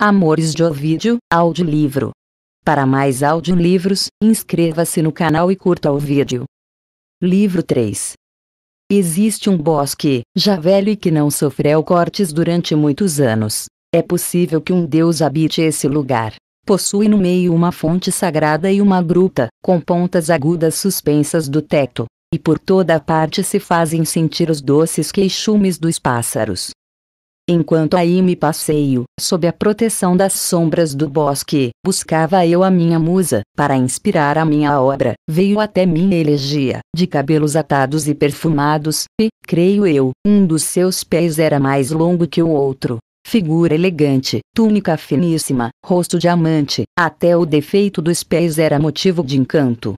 Amores de Ovídio, audiolivro. Para mais audiolivros, inscreva-se no canal e curta o vídeo. Livro 3. Existe um bosque, já velho e que não sofreu cortes durante muitos anos. É possível que um deus habite esse lugar. Possui no meio uma fonte sagrada e uma gruta, com pontas agudas suspensas do teto, e por toda a parte se fazem sentir os doces queixumes dos pássaros. Enquanto aí me passeio, sob a proteção das sombras do bosque, buscava eu a minha musa, para inspirar a minha obra, veio até mim elegia, de cabelos atados e perfumados, e, creio eu, um dos seus pés era mais longo que o outro. Figura elegante, túnica finíssima, rosto de amante, até o defeito dos pés era motivo de encanto.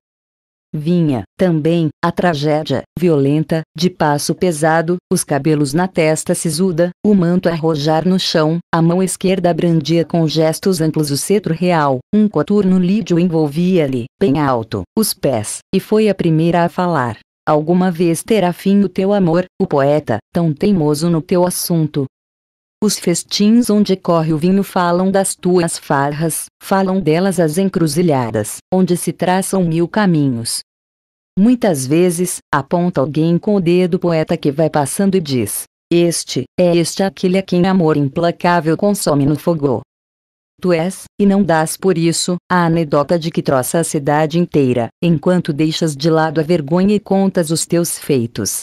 Vinha, também, a tragédia, violenta, de passo pesado, os cabelos na testa sisuda, o manto a rojar no chão, a mão esquerda brandia com gestos amplos o cetro real, um coturno lídio envolvia-lhe, bem alto, os pés, e foi a primeira a falar. Alguma vez terá fim o teu amor, o poeta, tão teimoso no teu assunto, os festins onde corre o vinho falam das tuas farras, falam delas as encruzilhadas, onde se traçam mil caminhos. Muitas vezes, aponta alguém com o dedo poeta que vai passando e diz: Este, é este aquele a quem amor implacável consome no fogo. Tu és, e não dás por isso, a anedota de que troça a cidade inteira, enquanto deixas de lado a vergonha e contas os teus feitos.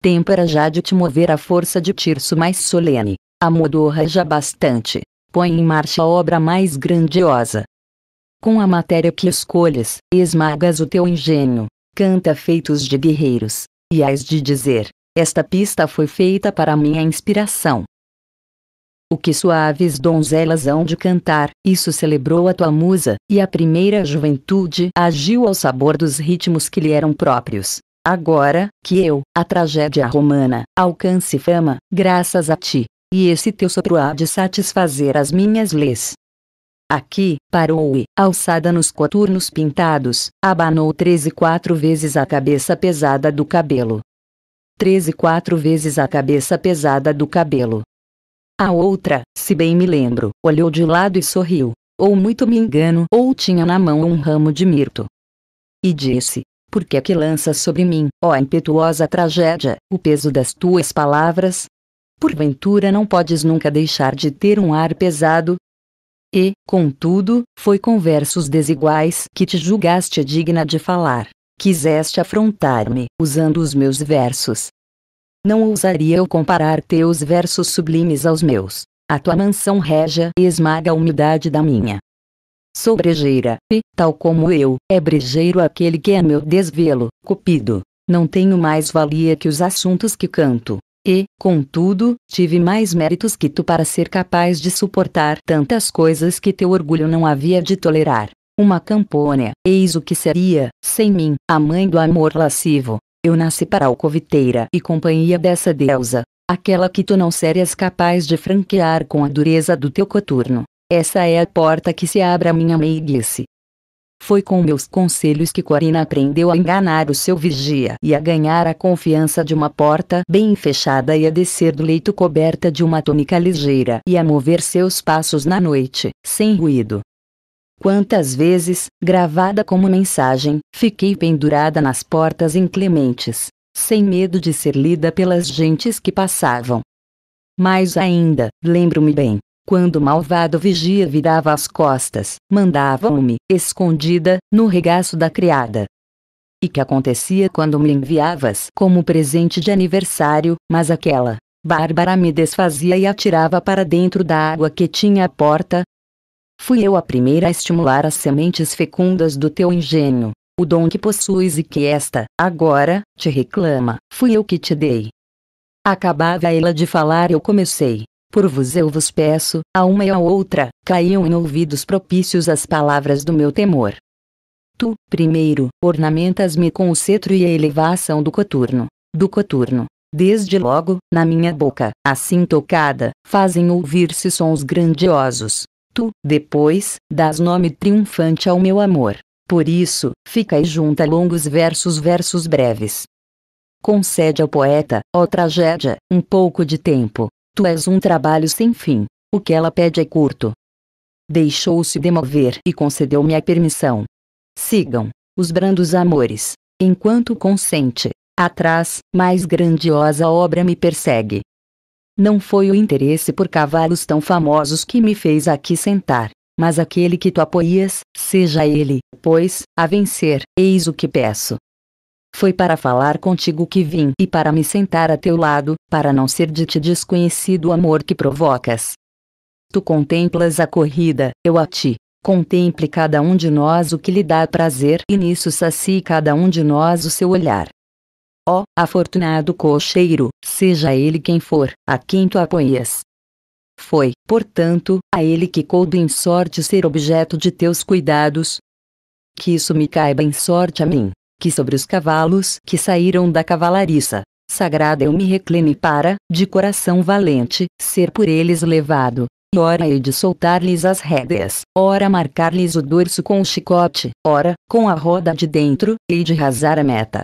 Tempo era já de te mover à força de tirso mais solene, a amodorra já bastante. Põe em marcha a obra mais grandiosa. Com a matéria que escolhes, esmagas o teu engenho, canta feitos de guerreiros, e hás de dizer: Esta pista foi feita para minha inspiração. O que suaves donzelas hão de cantar, isso celebrou a tua musa, e a primeira juventude agiu ao sabor dos ritmos que lhe eram próprios. Agora, que eu, a tragédia romana, alcance fama, graças a ti e esse teu sopro há de satisfazer as minhas leis. Aqui, parou-e, alçada nos coturnos pintados, abanou treze quatro vezes a cabeça pesada do cabelo. Treze quatro vezes a cabeça pesada do cabelo. A outra, se bem me lembro, olhou de lado e sorriu, ou muito me engano, ou tinha na mão um ramo de mirto. E disse: Por que é que lanças sobre mim, ó impetuosa tragédia, o peso das tuas palavras? Porventura não podes nunca deixar de ter um ar pesado? E, contudo, foi com versos desiguais que te julgaste digna de falar. Quiseste afrontar-me usando os meus versos. Não ousaria eu comparar teus versos sublimes aos meus. A tua mansão e esmaga a umidade da minha. Sou brejeira, e, tal como eu, é brejeiro aquele que é meu desvelo, cupido. Não tenho mais valia que os assuntos que canto, e, contudo, tive mais méritos que tu para ser capaz de suportar tantas coisas que teu orgulho não havia de tolerar. Uma campônia, eis o que seria, sem mim, a mãe do amor lascivo. Eu nasci para a alcoviteira e companhia dessa deusa, aquela que tu não serias capaz de franquear com a dureza do teu coturno. Essa é a porta que se abre à minha meiguice, foi com meus conselhos que Corina aprendeu a enganar o seu vigia e a ganhar a confiança de uma porta bem fechada e a descer do leito coberta de uma túnica ligeira e a mover seus passos na noite, sem ruído. Quantas vezes, gravada como mensagem, fiquei pendurada nas portas inclementes, sem medo de ser lida pelas gentes que passavam. Mais ainda, lembro-me bem, quando o malvado vigia virava as costas, mandavam-me, escondida, no regaço da criada. E que acontecia quando me enviavas como presente de aniversário, mas aquela, Bárbara me desfazia e atirava para dentro da água que tinha a porta? Fui eu a primeira a estimular as sementes fecundas do teu engenho, o dom que possuis e que esta, agora, te reclama, fui eu que te dei. Acabava ela de falar eu comecei. Por vos eu vos peço, a uma e a outra, caiam em ouvidos propícios as palavras do meu temor. Tu, primeiro, ornamentas-me com o cetro e a elevação do coturno. Do coturno. Desde logo, na minha boca, assim tocada, fazem ouvir-se sons grandiosos. Tu, depois, dás nome triunfante ao meu amor. Por isso, fica e junta longos versos versos breves. Concede ao poeta, ó tragédia, um pouco de tempo, Tu és um trabalho sem fim. O que ela pede é curto. Deixou-se demover e concedeu-me a permissão. Sigam os brandos amores. Enquanto consente, atrás, mais grandiosa obra me persegue. Não foi o interesse por cavalos tão famosos que me fez aqui sentar, mas aquele que tu apoias, seja ele, pois, a vencer, eis o que peço. Foi para falar contigo que vim e para me sentar a teu lado, para não ser de ti desconhecido o amor que provocas. Tu contemplas a corrida, eu a ti. Contemple cada um de nós o que lhe dá prazer e nisso sacie cada um de nós o seu olhar. Ó, oh, afortunado cocheiro, seja ele quem for, a quem tu apoias. Foi, portanto, a ele que coube em sorte ser objeto de teus cuidados. Que isso me caiba em sorte a mim que sobre os cavalos que saíram da cavalariça sagrada eu me reclame para, de coração valente, ser por eles levado. E ora hei de soltar-lhes as rédeas, ora marcar-lhes o dorso com o chicote, ora, com a roda de dentro, hei de rasar a meta.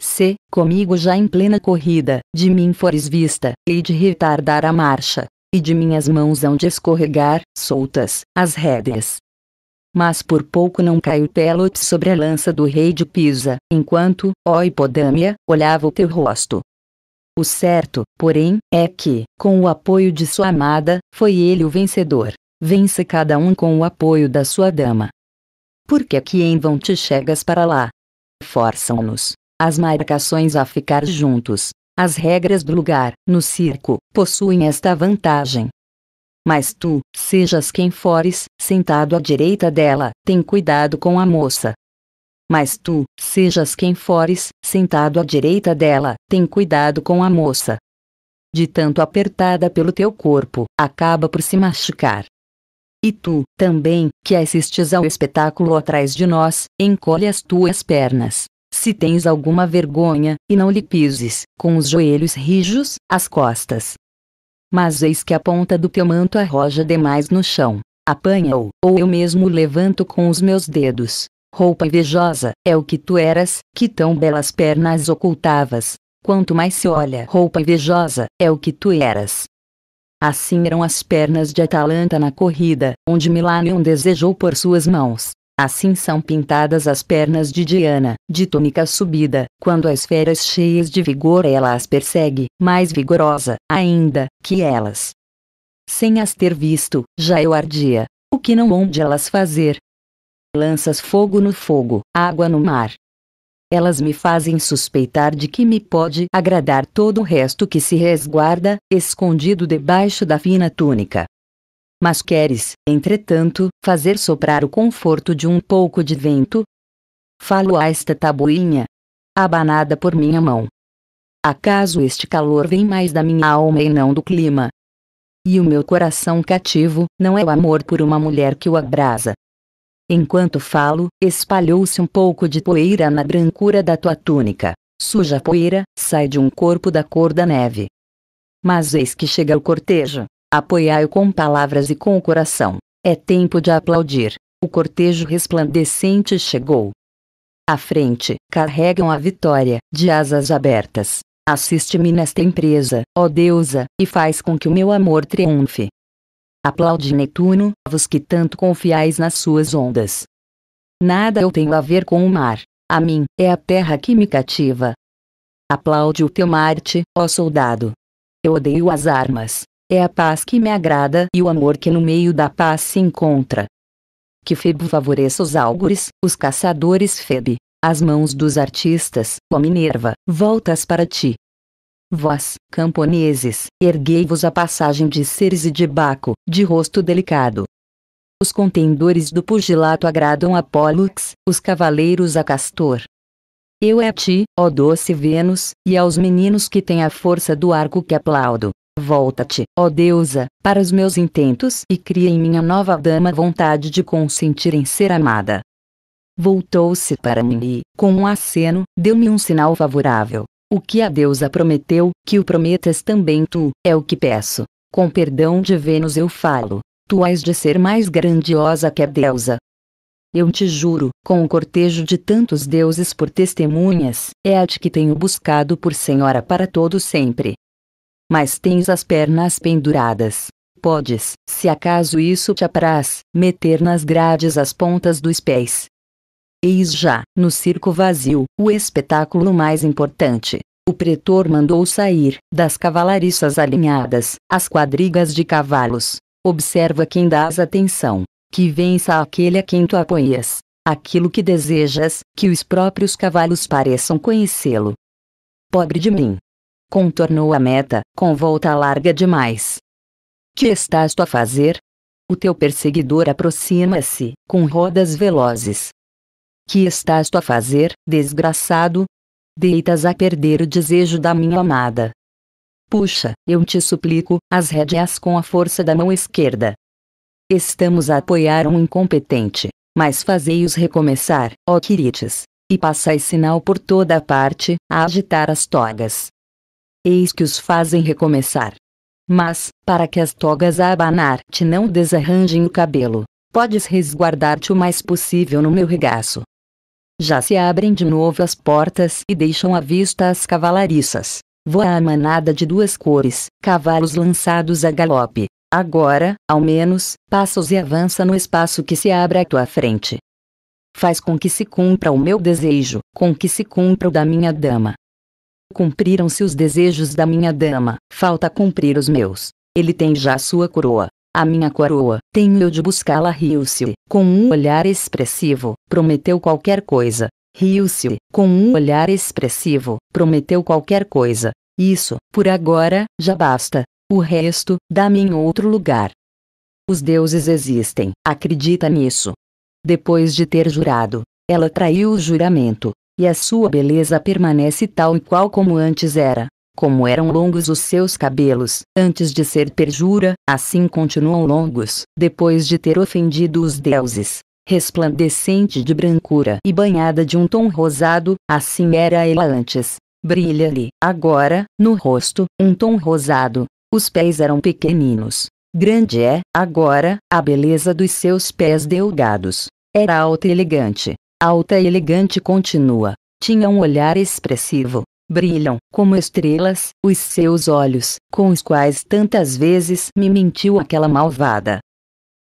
Se, comigo já em plena corrida, de mim fores vista, hei de retardar a marcha, e de minhas mãos hão de escorregar, soltas, as rédeas, mas por pouco não caiu Pelot sobre a lança do rei de Pisa, enquanto, ó Hipodâmia, olhava o teu rosto. O certo, porém, é que, com o apoio de sua amada, foi ele o vencedor. Vence cada um com o apoio da sua dama. Por que que em vão te chegas para lá? Forçam-nos. As marcações a ficar juntos. As regras do lugar, no circo, possuem esta vantagem, mas tu, sejas quem fores, sentado à direita dela, tem cuidado com a moça. Mas tu, sejas quem fores, sentado à direita dela, tem cuidado com a moça. De tanto apertada pelo teu corpo, acaba por se machucar. E tu, também, que assistes ao espetáculo atrás de nós, encolhe as tuas pernas. Se tens alguma vergonha, e não lhe pises, com os joelhos rijos, as costas, mas eis que a ponta do teu manto arroja demais no chão. Apanha-o, ou eu mesmo levanto com os meus dedos. Roupa invejosa, é o que tu eras, que tão belas pernas ocultavas. Quanto mais se olha, roupa invejosa, é o que tu eras. Assim eram as pernas de Atalanta na corrida, onde Milanion desejou por suas mãos, Assim são pintadas as pernas de Diana, de túnica subida, quando as feras cheias de vigor ela as persegue, mais vigorosa, ainda, que elas. Sem as ter visto, já eu ardia. O que não onde elas fazer? Lanças fogo no fogo, água no mar. Elas me fazem suspeitar de que me pode agradar todo o resto que se resguarda, escondido debaixo da fina túnica mas queres, entretanto, fazer soprar o conforto de um pouco de vento? Falo a esta tabuinha, abanada por minha mão. Acaso este calor vem mais da minha alma e não do clima? E o meu coração cativo não é o amor por uma mulher que o abrasa. Enquanto falo, espalhou-se um pouco de poeira na brancura da tua túnica. Suja poeira, sai de um corpo da cor da neve. Mas eis que chega o cortejo. Apoiai-o com palavras e com o coração. É tempo de aplaudir. O cortejo resplandecente chegou. À frente, carregam a vitória, de asas abertas. Assiste-me nesta empresa, ó deusa, e faz com que o meu amor triunfe. Aplaude Netuno, vos que tanto confiais nas suas ondas. Nada eu tenho a ver com o mar. A mim, é a terra que me cativa. Aplaude o teu Marte, ó soldado. Eu odeio as armas, é a paz que me agrada e o amor que no meio da paz se encontra. Que Febo favoreça os álgores, os caçadores Febe, as mãos dos artistas, ó Minerva, voltas para ti. Vós, camponeses, erguei-vos a passagem de Ceres e de Baco, de rosto delicado. Os contendores do pugilato agradam a Pólux, os cavaleiros a Castor. Eu é a ti, ó doce Vênus, e aos meninos que têm a força do arco que aplaudo. Volta-te, ó deusa, para os meus intentos e cria em minha nova dama vontade de consentir em ser amada. Voltou-se para mim e, com um aceno, deu-me um sinal favorável. O que a deusa prometeu, que o prometas também tu, é o que peço. Com perdão de Vênus eu falo. Tu hás de ser mais grandiosa que a deusa. Eu te juro, com o cortejo de tantos deuses por testemunhas, é a de que tenho buscado por senhora para todo sempre mas tens as pernas penduradas. Podes, se acaso isso te apraz, meter nas grades as pontas dos pés. Eis já, no circo vazio, o espetáculo mais importante. O pretor mandou sair, das cavalariças alinhadas, as quadrigas de cavalos. Observa quem dás atenção. Que vença aquele a quem tu apoias. Aquilo que desejas, que os próprios cavalos pareçam conhecê-lo. Pobre de mim, contornou a meta, com volta larga demais. Que estás tu a fazer? O teu perseguidor aproxima-se, com rodas velozes. Que estás tu a fazer, desgraçado? Deitas a perder o desejo da minha amada. Puxa, eu te suplico, as rédeas com a força da mão esquerda. Estamos a apoiar um incompetente, mas fazei-os recomeçar, ó Quirites, e passai sinal por toda a parte, a agitar as togas, eis que os fazem recomeçar. Mas, para que as togas a abanar te não desarranjem o cabelo, podes resguardar-te o mais possível no meu regaço. Já se abrem de novo as portas e deixam à vista as cavalariças. Voa a manada de duas cores, cavalos lançados a galope. Agora, ao menos, passos e avança no espaço que se abre à tua frente. Faz com que se cumpra o meu desejo, com que se cumpra o da minha dama. Cumpriram-se os desejos da minha dama, falta cumprir os meus. Ele tem já sua coroa. A minha coroa, tenho eu de buscá-la, riu-se, com um olhar expressivo, prometeu qualquer coisa. Riu-se, com um olhar expressivo, prometeu qualquer coisa. Isso, por agora, já basta. O resto, dá-me em outro lugar. Os deuses existem, acredita nisso. Depois de ter jurado, ela traiu o juramento, e a sua beleza permanece tal e qual como antes era. Como eram longos os seus cabelos, antes de ser perjura, assim continuam longos, depois de ter ofendido os deuses. Resplandecente de brancura e banhada de um tom rosado, assim era ela antes. Brilha-lhe, agora, no rosto, um tom rosado. Os pés eram pequeninos. Grande é, agora, a beleza dos seus pés delgados. Era alta e elegante alta e elegante continua. Tinha um olhar expressivo. Brilham, como estrelas, os seus olhos, com os quais tantas vezes me mentiu aquela malvada.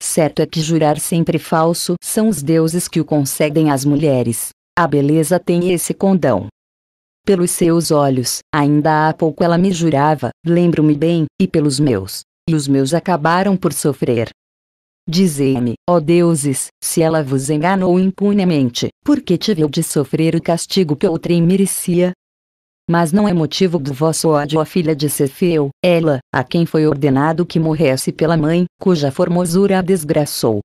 Certo é que jurar sempre falso são os deuses que o concedem às mulheres. A beleza tem esse condão. Pelos seus olhos, ainda há pouco ela me jurava, lembro-me bem, e pelos meus. E os meus acabaram por sofrer. Dizei-me, ó deuses, se ela vos enganou impunemente, por que tive de sofrer o castigo que outrem merecia? Mas não é motivo do vosso ódio a filha de Cefeu, ela, a quem foi ordenado que morresse pela mãe, cuja formosura a desgraçou.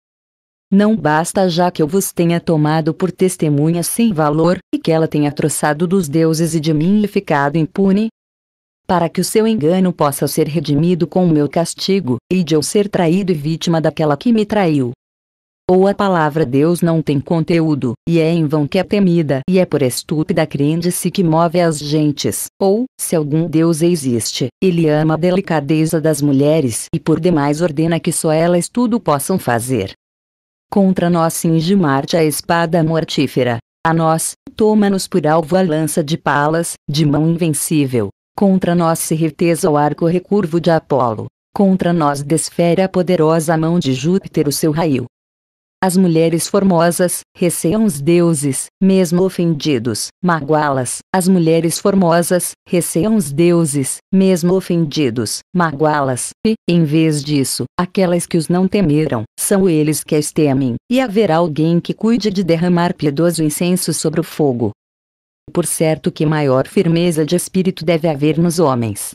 Não basta já que eu vos tenha tomado por testemunha sem valor, e que ela tenha troçado dos deuses e de mim e ficado impune, para que o seu engano possa ser redimido com o meu castigo, e de eu ser traído e vítima daquela que me traiu. Ou a palavra Deus não tem conteúdo, e é em vão que é temida, e é por estúpida crende-se que move as gentes, ou, se algum Deus existe, ele ama a delicadeza das mulheres e por demais ordena que só elas tudo possam fazer. Contra nós cinge Marte a espada mortífera. A nós, toma-nos por alvo a lança de palas, de mão invencível, Contra nós se reteza o arco recurvo de Apolo. Contra nós desfere a poderosa mão de Júpiter o seu raio. As mulheres formosas receiam os deuses, mesmo ofendidos, magoá-las. As mulheres formosas receiam os deuses, mesmo ofendidos, magoá-las. E, em vez disso, aquelas que os não temeram, são eles que as temem. E haverá alguém que cuide de derramar piedoso incenso sobre o fogo, por certo que maior firmeza de espírito deve haver nos homens.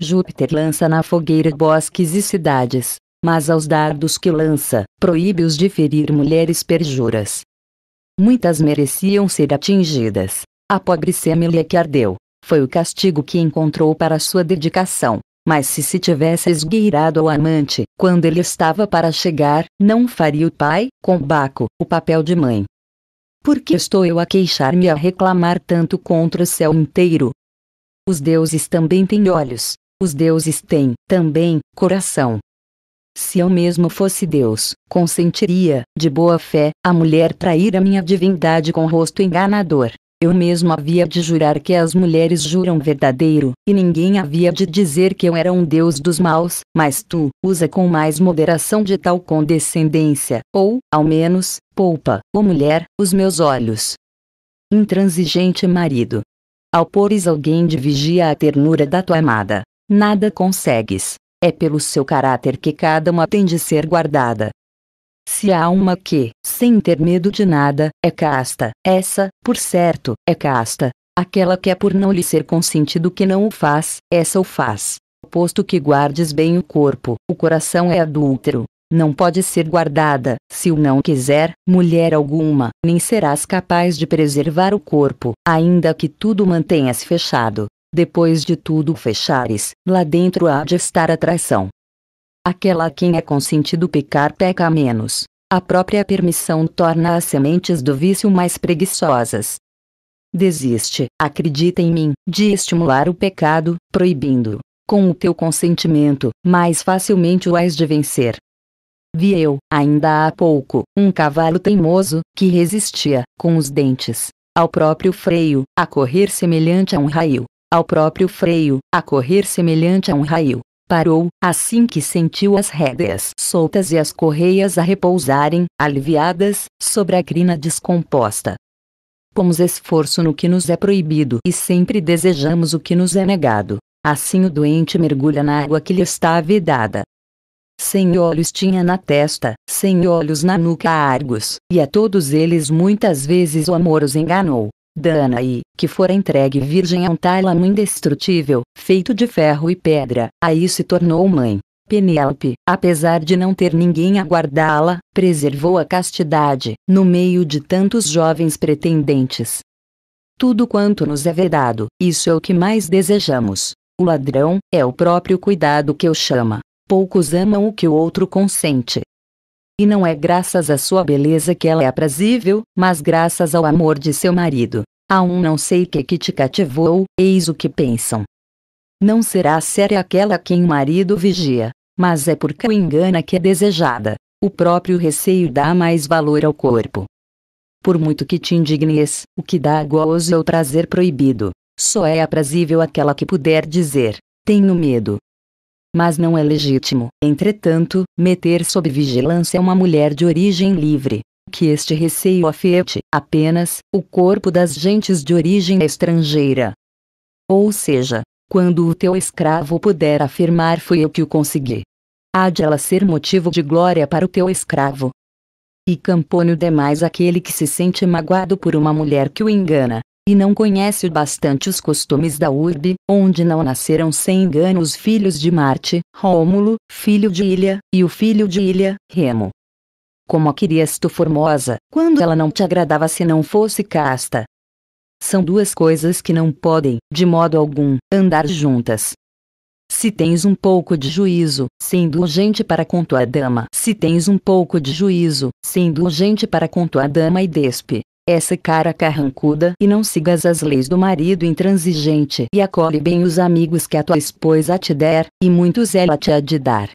Júpiter lança na fogueira bosques e cidades, mas aos dardos que lança, proíbe-os de ferir mulheres perjuras. Muitas mereciam ser atingidas. A pobre Semele que ardeu, foi o castigo que encontrou para sua dedicação. Mas se se tivesse esgueirado ao amante, quando ele estava para chegar, não faria o pai, com Baco, o papel de mãe. Por que estou eu a queixar-me e a reclamar tanto contra o céu inteiro? Os deuses também têm olhos, os deuses têm, também, coração. Se eu mesmo fosse Deus, consentiria, de boa fé, a mulher trair a minha divindade com rosto enganador, eu mesmo havia de jurar que as mulheres juram verdadeiro, e ninguém havia de dizer que eu era um deus dos maus, mas tu, usa com mais moderação de tal condescendência, ou, ao menos, poupa, ó mulher, os meus olhos. Intransigente marido. Ao pôres alguém de vigia a ternura da tua amada, nada consegues. É pelo seu caráter que cada uma tem de ser guardada, se há uma que, sem ter medo de nada, é casta, essa, por certo, é casta. Aquela que é por não lhe ser consentido que não o faz, essa o faz. Posto que guardes bem o corpo, o coração é adúltero. Não pode ser guardada, se o não quiser, mulher alguma, nem serás capaz de preservar o corpo, ainda que tudo mantenhas fechado. Depois de tudo fechares, lá dentro há de estar a traição. Aquela a quem é consentido pecar peca menos. A própria permissão torna as sementes do vício mais preguiçosas. Desiste, acredita em mim, de estimular o pecado, proibindo, com o teu consentimento, mais facilmente o hás de vencer. Vi eu, ainda há pouco, um cavalo teimoso, que resistia, com os dentes, ao próprio freio, a correr semelhante a um raio, ao próprio freio, a correr semelhante a um raio. Parou, assim que sentiu as rédeas soltas e as correias a repousarem, aliviadas, sobre a crina descomposta. Pomos esforço no que nos é proibido e sempre desejamos o que nos é negado. Assim o doente mergulha na água que lhe está vedada. Sem olhos tinha na testa, sem olhos na nuca a Argos, e a todos eles muitas vezes o amor os enganou, Danaí, que fora entregue virgem a um tálamo indestrutível, feito de ferro e pedra, aí se tornou mãe. Penélope, apesar de não ter ninguém a guardá-la, preservou a castidade, no meio de tantos jovens pretendentes. Tudo quanto nos é vedado, isso é o que mais desejamos. O ladrão, é o próprio cuidado que o chama. Poucos amam o que o outro consente, e não é graças à sua beleza que ela é aprazível, mas graças ao amor de seu marido. A um não sei que que te cativou, eis o que pensam. Não será séria aquela quem o marido vigia, mas é porque o engana que é desejada. O próprio receio dá mais valor ao corpo. Por muito que te indignes, o que dá gozo é o prazer proibido. Só é aprazível aquela que puder dizer: Tenho medo, mas não é legítimo, entretanto, meter sob vigilância uma mulher de origem livre. Que este receio afete, apenas, o corpo das gentes de origem estrangeira. Ou seja, quando o teu escravo puder afirmar foi eu que o consegui. Há de ela ser motivo de glória para o teu escravo. E Campônio demais aquele que se sente magoado por uma mulher que o engana, e não conhece o bastante os costumes da urbe, onde não nasceram sem engano os filhos de Marte, Rômulo, filho de Ilha, e o filho de Ilha, Remo. Como a querias tu formosa, quando ela não te agradava se não fosse casta. São duas coisas que não podem, de modo algum, andar juntas. Se tens um pouco de juízo, sendo urgente para com tua dama. Se tens um pouco de juízo, sendo urgente para com tua dama e despe essa cara carrancuda e não sigas as leis do marido intransigente e acolhe bem os amigos que a tua esposa te der, e muitos ela te há de dar.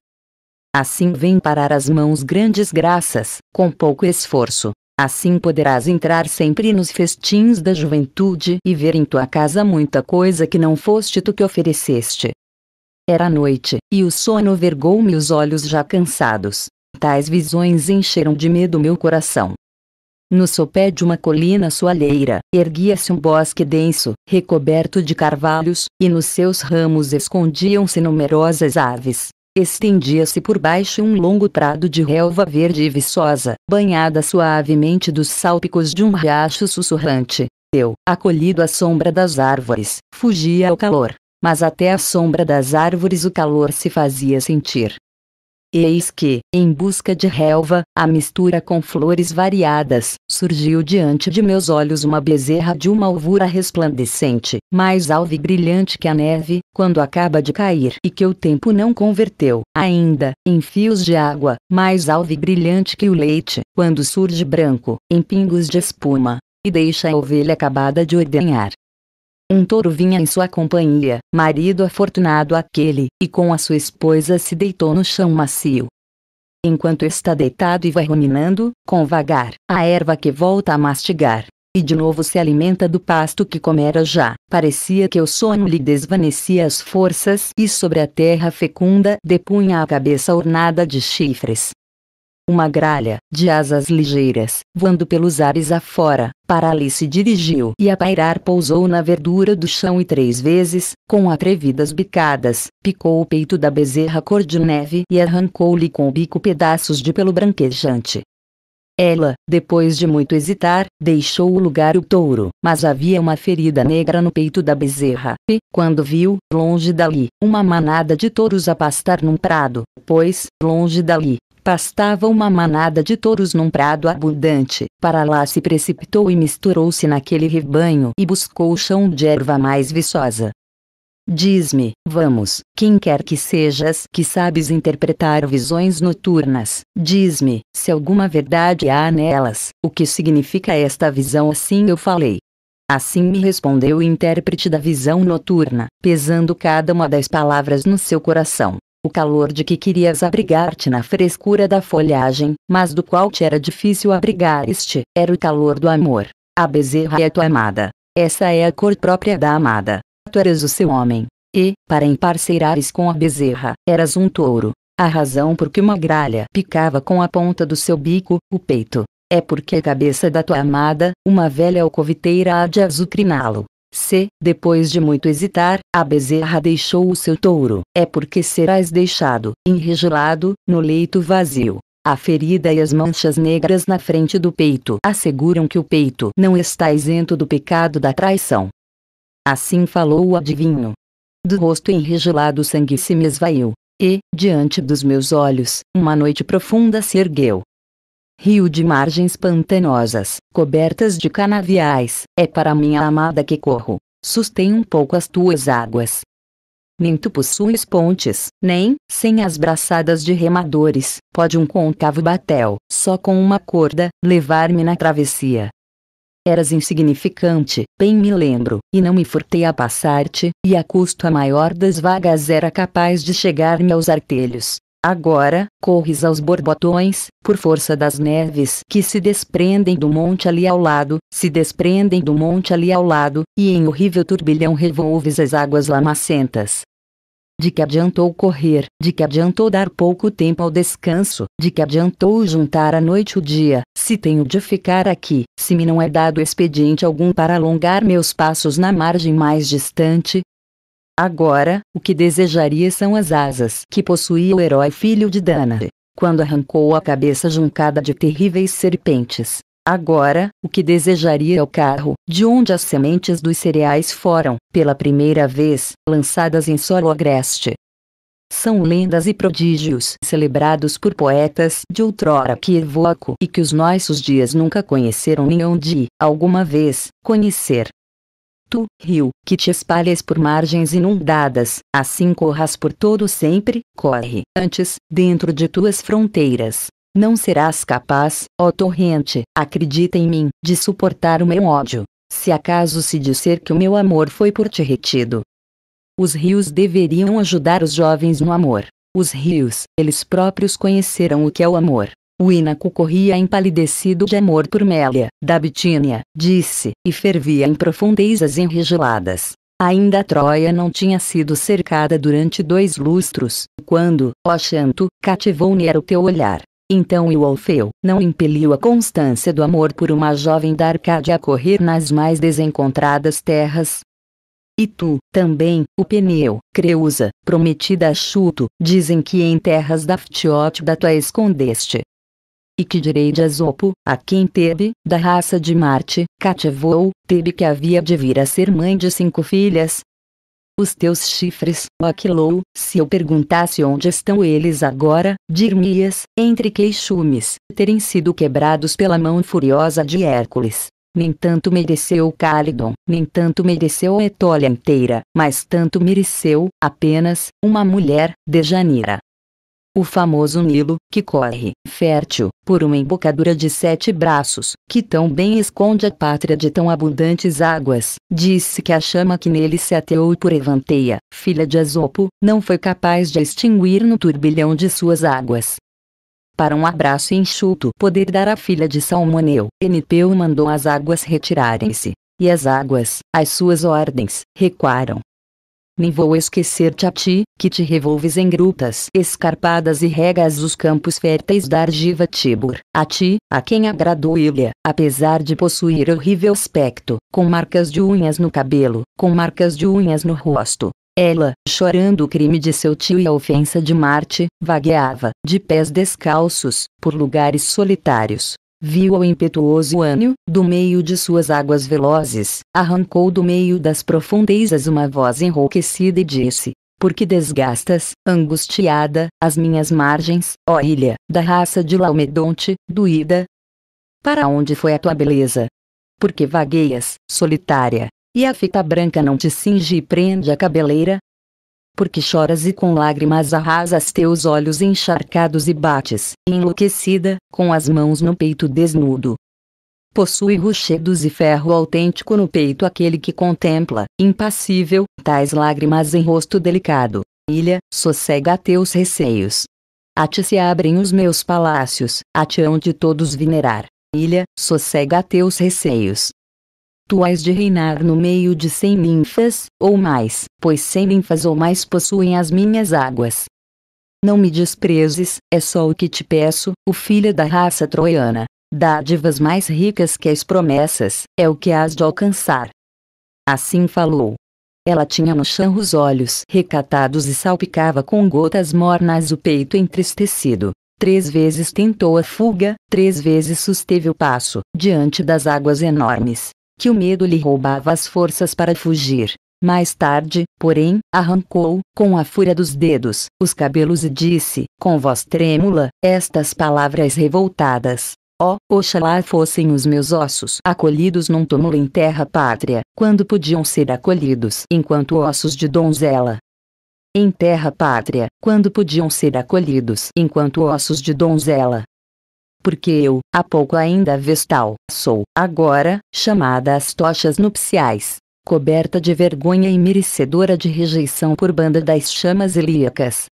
Assim vem parar as mãos grandes graças, com pouco esforço. Assim poderás entrar sempre nos festins da juventude e ver em tua casa muita coisa que não foste tu que ofereceste. Era noite, e o sono vergou-me os olhos já cansados. Tais visões encheram de medo meu coração. No sopé de uma colina soalheira, erguia-se um bosque denso, recoberto de carvalhos, e nos seus ramos escondiam-se numerosas aves. Estendia-se por baixo um longo prado de relva verde e viçosa, banhada suavemente dos sálpicos de um riacho sussurrante. Eu, acolhido à sombra das árvores, fugia ao calor. Mas até à sombra das árvores o calor se fazia sentir. Eis que, em busca de relva, a mistura com flores variadas, surgiu diante de meus olhos uma bezerra de uma alvura resplandecente, mais alva e brilhante que a neve, quando acaba de cair e que o tempo não converteu, ainda, em fios de água, mais alva e brilhante que o leite, quando surge branco, em pingos de espuma, e deixa a ovelha acabada de ordenhar, um touro vinha em sua companhia, marido afortunado aquele, e com a sua esposa se deitou no chão macio. Enquanto está deitado e vai ruminando, com vagar, a erva que volta a mastigar, e de novo se alimenta do pasto que comera já. Parecia que o sono lhe desvanecia as forças e sobre a terra fecunda depunha a cabeça ornada de chifres, uma gralha, de asas ligeiras, voando pelos ares afora, para ali se dirigiu e a pairar pousou na verdura do chão e três vezes, com atrevidas bicadas, picou o peito da bezerra cor de neve e arrancou-lhe com o bico pedaços de pelo branquejante. Ela, depois de muito hesitar, deixou o lugar o touro, mas havia uma ferida negra no peito da bezerra, e, quando viu, longe dali, uma manada de touros a pastar num prado, pois, longe dali, pastava uma manada de touros num prado abundante. Para lá se precipitou e misturou-se naquele rebanho e buscou o chão de erva mais viçosa. Diz-me, vamos, quem quer que sejas que sabes interpretar visões noturnas, diz-me, se alguma verdade há nelas, o que significa esta visão assim eu falei. Assim me respondeu o intérprete da visão noturna, pesando cada uma das palavras no seu coração o calor de que querias abrigar-te na frescura da folhagem, mas do qual te era difícil abrigar-te, era o calor do amor. A bezerra é tua amada. Essa é a cor própria da amada. Tu eras o seu homem. E, para emparceirares com a bezerra, eras um touro. A razão por que uma gralha picava com a ponta do seu bico, o peito, é porque a cabeça da tua amada, uma velha alcoviteira há de azucriná-lo. Se, depois de muito hesitar, a bezerra deixou o seu touro, é porque serás deixado, enregelado, no leito vazio. A ferida e as manchas negras na frente do peito asseguram que o peito não está isento do pecado da traição. Assim falou o adivinho. Do rosto enregelado o sangue se me esvaiu, e, diante dos meus olhos, uma noite profunda se ergueu rio de margens pantanosas, cobertas de canaviais, é para minha amada que corro, sustém um pouco as tuas águas. Nem tu possuis pontes, nem, sem as braçadas de remadores, pode um côncavo batel, só com uma corda, levar-me na travessia. Eras insignificante, bem me lembro, e não me furtei a passar-te, e a custo a maior das vagas era capaz de chegar-me aos artelhos, Agora, corres aos borbotões, por força das neves que se desprendem do monte ali ao lado, se desprendem do monte ali ao lado, e em horrível turbilhão revolves as águas lamacentas. De que adiantou correr, de que adiantou dar pouco tempo ao descanso, de que adiantou juntar a noite o dia, se tenho de ficar aqui, se me não é dado expediente algum para alongar meus passos na margem mais distante, Agora, o que desejaria são as asas que possuía o herói filho de Danae, quando arrancou a cabeça juncada de terríveis serpentes. Agora, o que desejaria é o carro, de onde as sementes dos cereais foram, pela primeira vez, lançadas em solo agreste. São lendas e prodígios celebrados por poetas de outrora que evoco e que os nossos dias nunca conheceram nem hão de, alguma vez, conhecer. Tu, rio, que te espalhas por margens inundadas, assim corras por todo sempre, corre, antes, dentro de tuas fronteiras. Não serás capaz, ó torrente, acredita em mim, de suportar o meu ódio. Se acaso se disser que o meu amor foi por ti retido. Os rios deveriam ajudar os jovens no amor. Os rios, eles próprios conheceram o que é o amor. O Inaco corria empalidecido de amor por Mélia, da Bitínia, disse, e fervia em profundezas enregeladas. Ainda Troia não tinha sido cercada durante dois lustros, quando, ó Xanto, cativou Nero teu olhar. Então o Alfeu não impeliu a constância do amor por uma jovem da Arcádia a correr nas mais desencontradas terras, e tu, também, o Peniel, Creusa, prometida a Chuto, dizem que em terras da Ftiótida tua escondeste, e que direi de Esopo, a quem Tebe, da raça de Marte, cativou, Tebe que havia de vir a ser mãe de cinco filhas? Os teus chifres, Aquilou, se eu perguntasse onde estão eles agora, dir-me-ias, entre queixumes, terem sido quebrados pela mão furiosa de Hércules. Nem tanto mereceu Calidon, nem tanto mereceu a Etólia inteira, mas tanto mereceu, apenas, uma mulher, Dejanira o famoso Nilo, que corre, fértil, por uma embocadura de sete braços, que tão bem esconde a pátria de tão abundantes águas, disse que a chama que nele se ateou por Evanteia, filha de Esopo, não foi capaz de extinguir no turbilhão de suas águas. Para um abraço enxuto poder dar à filha de Salmoneu, Enipeu mandou as águas retirarem-se, e as águas, às suas ordens, recuaram, nem vou esquecer-te a ti, que te revolves em grutas escarpadas e regas os campos férteis da argiva Tibur, a ti, a quem agradou Ilha, apesar de possuir horrível aspecto, com marcas de unhas no cabelo, com marcas de unhas no rosto. Ela, chorando o crime de seu tio e a ofensa de Marte, vagueava, de pés descalços, por lugares solitários, viu o impetuoso Anio, do meio de suas águas velozes, arrancou do meio das profundezas uma voz enrouquecida e disse, por que desgastas, angustiada, as minhas margens, ó ilha, da raça de Laomedonte, doída? Para onde foi a tua beleza? por que vagueias, solitária, e a fita branca não te cinge e prende a cabeleira? porque choras e com lágrimas arrasas teus olhos encharcados e bates, enlouquecida, com as mãos no peito desnudo. Possui rochedos e ferro autêntico no peito aquele que contempla, impassível, tais lágrimas em rosto delicado. Ilha, sossega teus receios. A ti se abrem os meus palácios, a ti hão de todos venerar. Ilha, sossega teus receios. Tu hás de reinar no meio de cem ninfas, ou mais, pois cem ninfas ou mais possuem as minhas águas. Não me desprezes, é só o que te peço, o filho da raça troiana. Dádivas mais ricas que as promessas, é o que hás de alcançar. Assim falou. Ela tinha no chão os olhos recatados e salpicava com gotas mornas o peito entristecido. Três vezes tentou a fuga, três vezes susteve o passo, diante das águas enormes, que o medo lhe roubava as forças para fugir. Mais tarde, porém, arrancou, com a fúria dos dedos, os cabelos e disse, com voz trêmula, estas palavras revoltadas. Oh, oxalá fossem os meus ossos acolhidos num túmulo em terra pátria, quando podiam ser acolhidos enquanto ossos de donzela. Em terra pátria, quando podiam ser acolhidos enquanto ossos de donzela porque eu, há pouco ainda vestal, sou, agora, chamada às tochas nupciais, coberta de vergonha e merecedora de rejeição por banda das chamas ilíacas.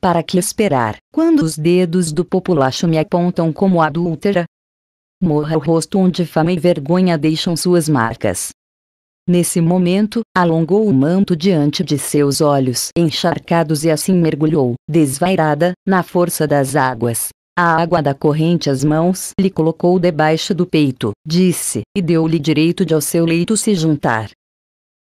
Para que esperar, quando os dedos do populacho me apontam como adúltera? Morra o rosto onde fama e vergonha deixam suas marcas. Nesse momento, alongou o manto diante de seus olhos encharcados e assim mergulhou, desvairada, na força das águas, a água da corrente às mãos lhe colocou debaixo do peito, disse, e deu-lhe direito de ao seu leito se juntar.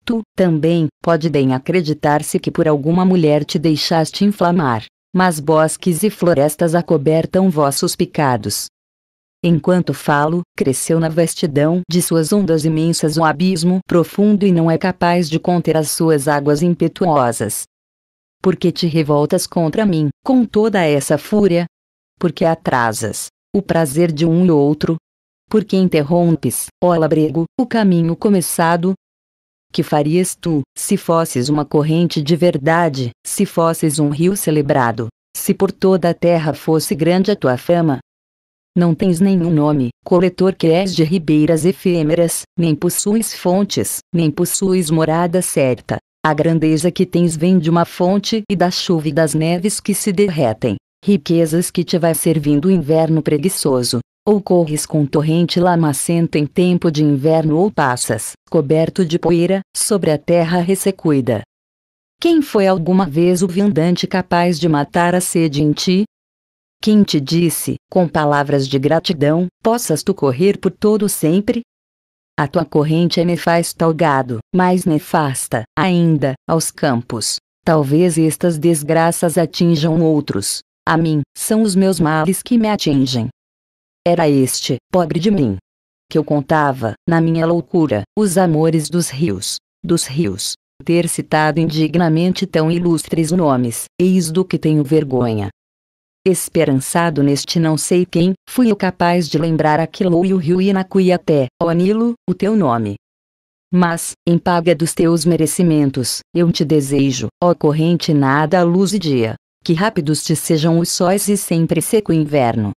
Tu, também, pode bem acreditar-se que por alguma mulher te deixaste inflamar, mas bosques e florestas acobertam vossos pecados. Enquanto falo, cresceu na vastidão de suas ondas imensas um abismo profundo e não é capaz de conter as suas águas impetuosas. Porque te revoltas contra mim, com toda essa fúria, porque atrasas o prazer de um e outro, porque interrompes, ó labrego, o caminho começado. Que farias tu, se fosses uma corrente de verdade, se fosses um rio celebrado, se por toda a terra fosse grande a tua fama? Não tens nenhum nome, coletor que és de ribeiras efêmeras, nem possuis fontes, nem possuis morada certa. A grandeza que tens vem de uma fonte e da chuva e das neves que se derretem riquezas que te vai servindo o inverno preguiçoso, ou corres com torrente lamacenta em tempo de inverno ou passas, coberto de poeira, sobre a terra ressecuida. Quem foi alguma vez o viandante capaz de matar a sede em ti? Quem te disse, com palavras de gratidão, possas tu correr por todo sempre? A tua corrente é nefasta ao gado, mais nefasta, ainda, aos campos. Talvez estas desgraças atinjam outros, a mim, são os meus males que me atingem. Era este, pobre de mim. Que eu contava, na minha loucura, os amores dos rios, dos rios. Ter citado indignamente tão ilustres nomes, eis do que tenho vergonha. Esperançado neste não sei quem, fui eu capaz de lembrar aquilo e o rio e até ó Nilo, o teu nome. Mas, em paga dos teus merecimentos, eu te desejo, ó corrente nada a luz e dia, que rápidos te sejam os sóis e sempre seco inverno.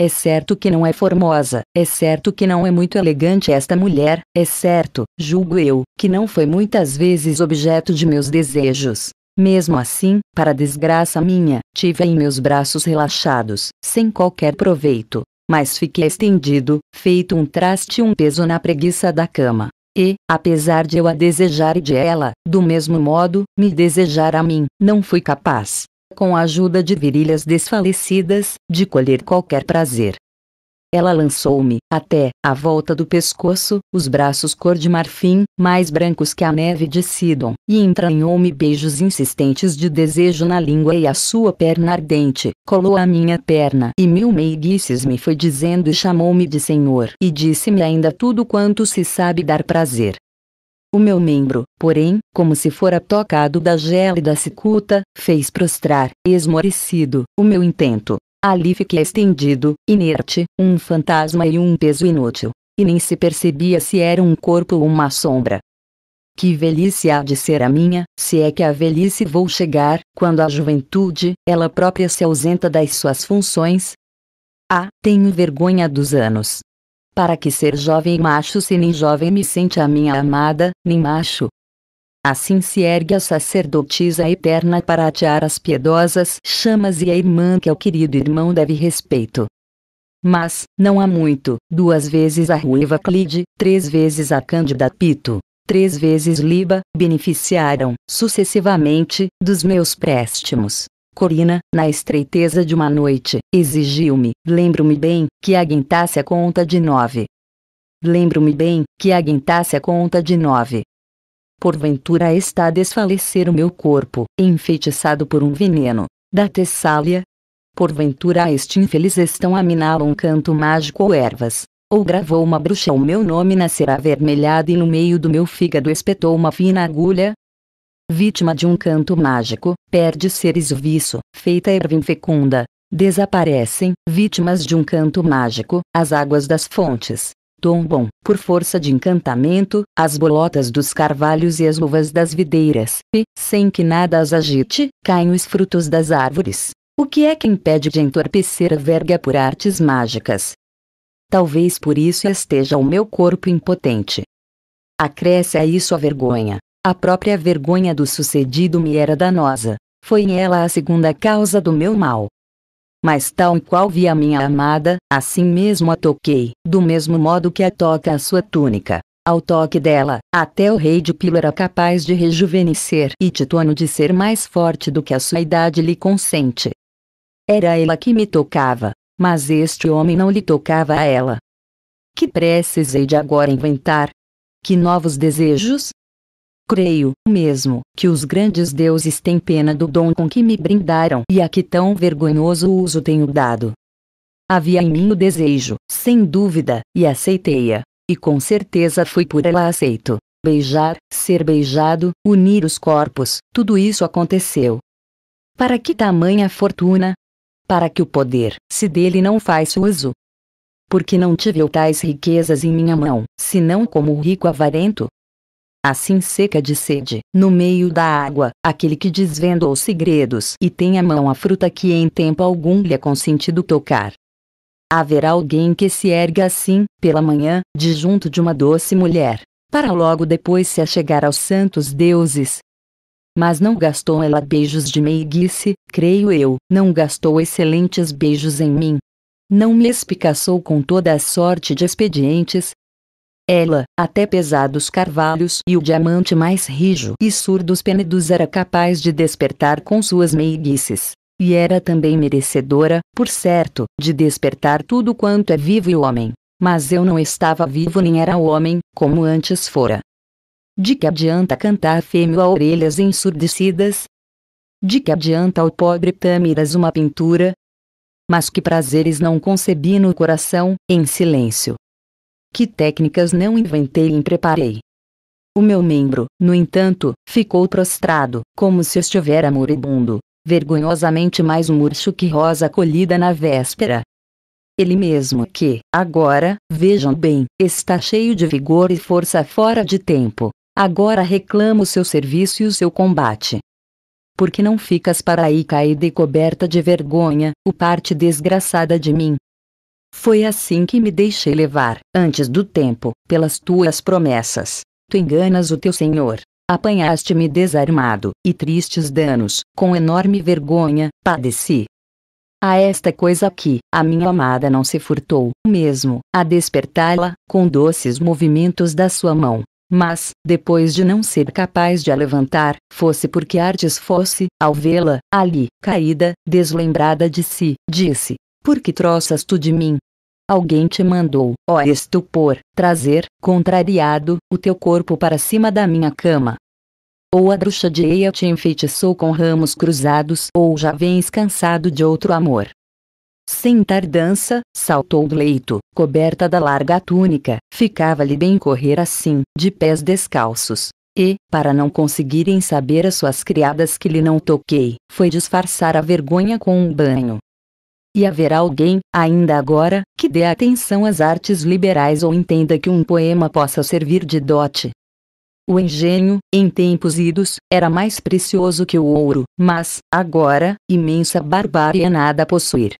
É certo que não é formosa, é certo que não é muito elegante esta mulher, é certo, julgo eu, que não foi muitas vezes objeto de meus desejos. Mesmo assim, para desgraça minha, tive em meus braços relaxados, sem qualquer proveito, mas fiquei estendido, feito um traste um peso na preguiça da cama. E, apesar de eu a desejar e de ela, do mesmo modo, me desejar a mim, não fui capaz com a ajuda de virilhas desfalecidas, de colher qualquer prazer. Ela lançou-me, até, à volta do pescoço, os braços cor de marfim, mais brancos que a neve de Sidon, e entranhou-me beijos insistentes de desejo na língua e a sua perna ardente, colou a minha perna e mil meiguices me foi dizendo e chamou-me de senhor e disse-me ainda tudo quanto se sabe dar prazer. O meu membro, porém, como se fora tocado da gélida cicuta, fez prostrar, esmorecido, o meu intento. Ali fiquei estendido, inerte, um fantasma e um peso inútil. E nem se percebia se era um corpo ou uma sombra. Que velhice há de ser a minha, se é que a velhice vou chegar, quando a juventude, ela própria se ausenta das suas funções? Ah, tenho vergonha dos anos para que ser jovem macho se nem jovem me sente a minha amada, nem macho. Assim se ergue a sacerdotisa eterna para atear as piedosas chamas e a irmã que ao querido irmão deve respeito. Mas, não há muito, duas vezes a ruiva Clide, três vezes a Cândida Pito, três vezes Liba, beneficiaram, sucessivamente, dos meus préstimos. Corina, na estreiteza de uma noite, exigiu-me, lembro-me bem, que aguentasse a conta de nove. Lembro-me bem, que aguentasse a conta de nove. Porventura está a desfalecer o meu corpo, enfeitiçado por um veneno. Da Tessália? Porventura a este infeliz estão a miná-lo um canto mágico ou ervas, ou gravou uma bruxa o meu nome nascerá avermelhado e no meio do meu fígado espetou uma fina agulha, vítima de um canto mágico, perde seres o viço, feita erva infecunda. Desaparecem, vítimas de um canto mágico, as águas das fontes. Tombam, por força de encantamento, as bolotas dos carvalhos e as uvas das videiras, e, sem que nada as agite, caem os frutos das árvores. O que é que impede de entorpecer a verga por artes mágicas? Talvez por isso esteja o meu corpo impotente. Acresce a isso a vergonha, a própria vergonha do sucedido me era danosa, foi ela a segunda causa do meu mal. Mas tal e qual vi a minha amada, assim mesmo a toquei, do mesmo modo que a toca a sua túnica. Ao toque dela, até o rei de Pilo era capaz de rejuvenescer e Tituano de ser mais forte do que a sua idade lhe consente. Era ela que me tocava, mas este homem não lhe tocava a ela. Que preces hei de agora inventar? Que novos desejos? Creio, mesmo, que os grandes deuses têm pena do dom com que me brindaram e a que tão vergonhoso uso tenho dado. Havia em mim o desejo, sem dúvida, e aceitei-a. E com certeza fui por ela aceito. Beijar, ser beijado, unir os corpos, tudo isso aconteceu. Para que tamanha fortuna? Para que o poder, se dele não faz uso? Porque não tive eu tais riquezas em minha mão, senão como rico avarento, assim seca de sede, no meio da água, aquele que desvenda os segredos e tem à mão a fruta que em tempo algum lhe é consentido tocar. Haverá alguém que se erga assim, pela manhã, de junto de uma doce mulher, para logo depois se achegar aos santos deuses. Mas não gastou ela beijos de meiguice, creio eu, não gastou excelentes beijos em mim. Não me espicaçou com toda a sorte de expedientes, ela, até pesados carvalhos e o diamante mais rijo e surdos penedos era capaz de despertar com suas meiguices. E era também merecedora, por certo, de despertar tudo quanto é vivo e homem. Mas eu não estava vivo nem era homem, como antes fora. De que adianta cantar fêmeo a orelhas ensurdecidas? De que adianta ao pobre Tâmiras uma pintura? Mas que prazeres não concebi no coração, em silêncio, que técnicas não inventei e impreparei? preparei. O meu membro, no entanto, ficou prostrado, como se estivera moribundo, vergonhosamente mais murcho que rosa colhida na véspera. Ele mesmo que, agora, vejam bem, está cheio de vigor e força fora de tempo, agora reclama o seu serviço e o seu combate. Porque não ficas para aí caída e coberta de vergonha, o parte desgraçada de mim, foi assim que me deixei levar, antes do tempo, pelas tuas promessas. Tu enganas o teu Senhor. Apanhaste-me desarmado, e tristes danos, com enorme vergonha, padeci. A esta coisa aqui, a minha amada não se furtou, mesmo, a despertá-la, com doces movimentos da sua mão. Mas, depois de não ser capaz de a levantar, fosse porque artes fosse, ao vê-la, ali, caída, deslembrada de si, disse: Por que troças tu de mim, Alguém te mandou, ó estupor, trazer, contrariado, o teu corpo para cima da minha cama. Ou a bruxa de Eia te enfeitiçou com ramos cruzados, ou já vens cansado de outro amor. Sem tardança, saltou do leito, coberta da larga túnica, ficava-lhe bem correr assim, de pés descalços. E, para não conseguirem saber as suas criadas que lhe não toquei, foi disfarçar a vergonha com um banho. E haverá alguém, ainda agora, que dê atenção às artes liberais ou entenda que um poema possa servir de dote. O engenho, em tempos idos, era mais precioso que o ouro, mas, agora, imensa barbárie é nada a possuir.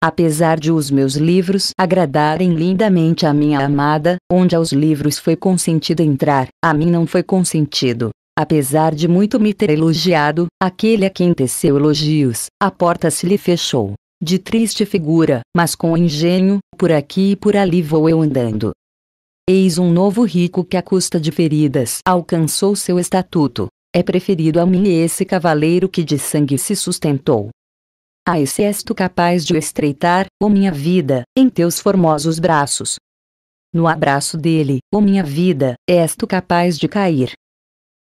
Apesar de os meus livros agradarem lindamente a minha amada, onde aos livros foi consentido entrar, a mim não foi consentido. Apesar de muito me ter elogiado, aquele a quem teceu elogios, a porta se lhe fechou de triste figura, mas com engenho, por aqui e por ali vou eu andando. Eis um novo rico que à custa de feridas alcançou seu estatuto. É preferido a mim esse cavaleiro que de sangue se sustentou. Ai se és tu capaz de estreitar, ó minha vida, em teus formosos braços. No abraço dele, ó minha vida, és tu capaz de cair,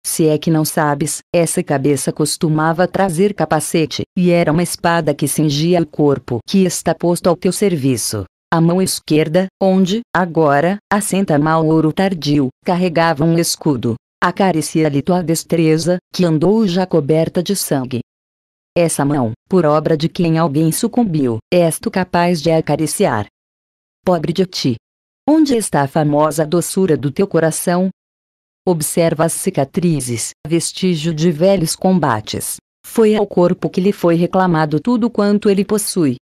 se é que não sabes, essa cabeça costumava trazer capacete, e era uma espada que cingia o corpo que está posto ao teu serviço. A mão esquerda, onde, agora, assenta mal ouro tardio, carregava um escudo. Acaricia-lhe tua destreza, que andou já coberta de sangue. Essa mão, por obra de quem alguém sucumbiu, és tu capaz de acariciar. Pobre de ti! Onde está a famosa doçura do teu coração, observa as cicatrizes, vestígio de velhos combates. Foi ao corpo que lhe foi reclamado tudo quanto ele possui.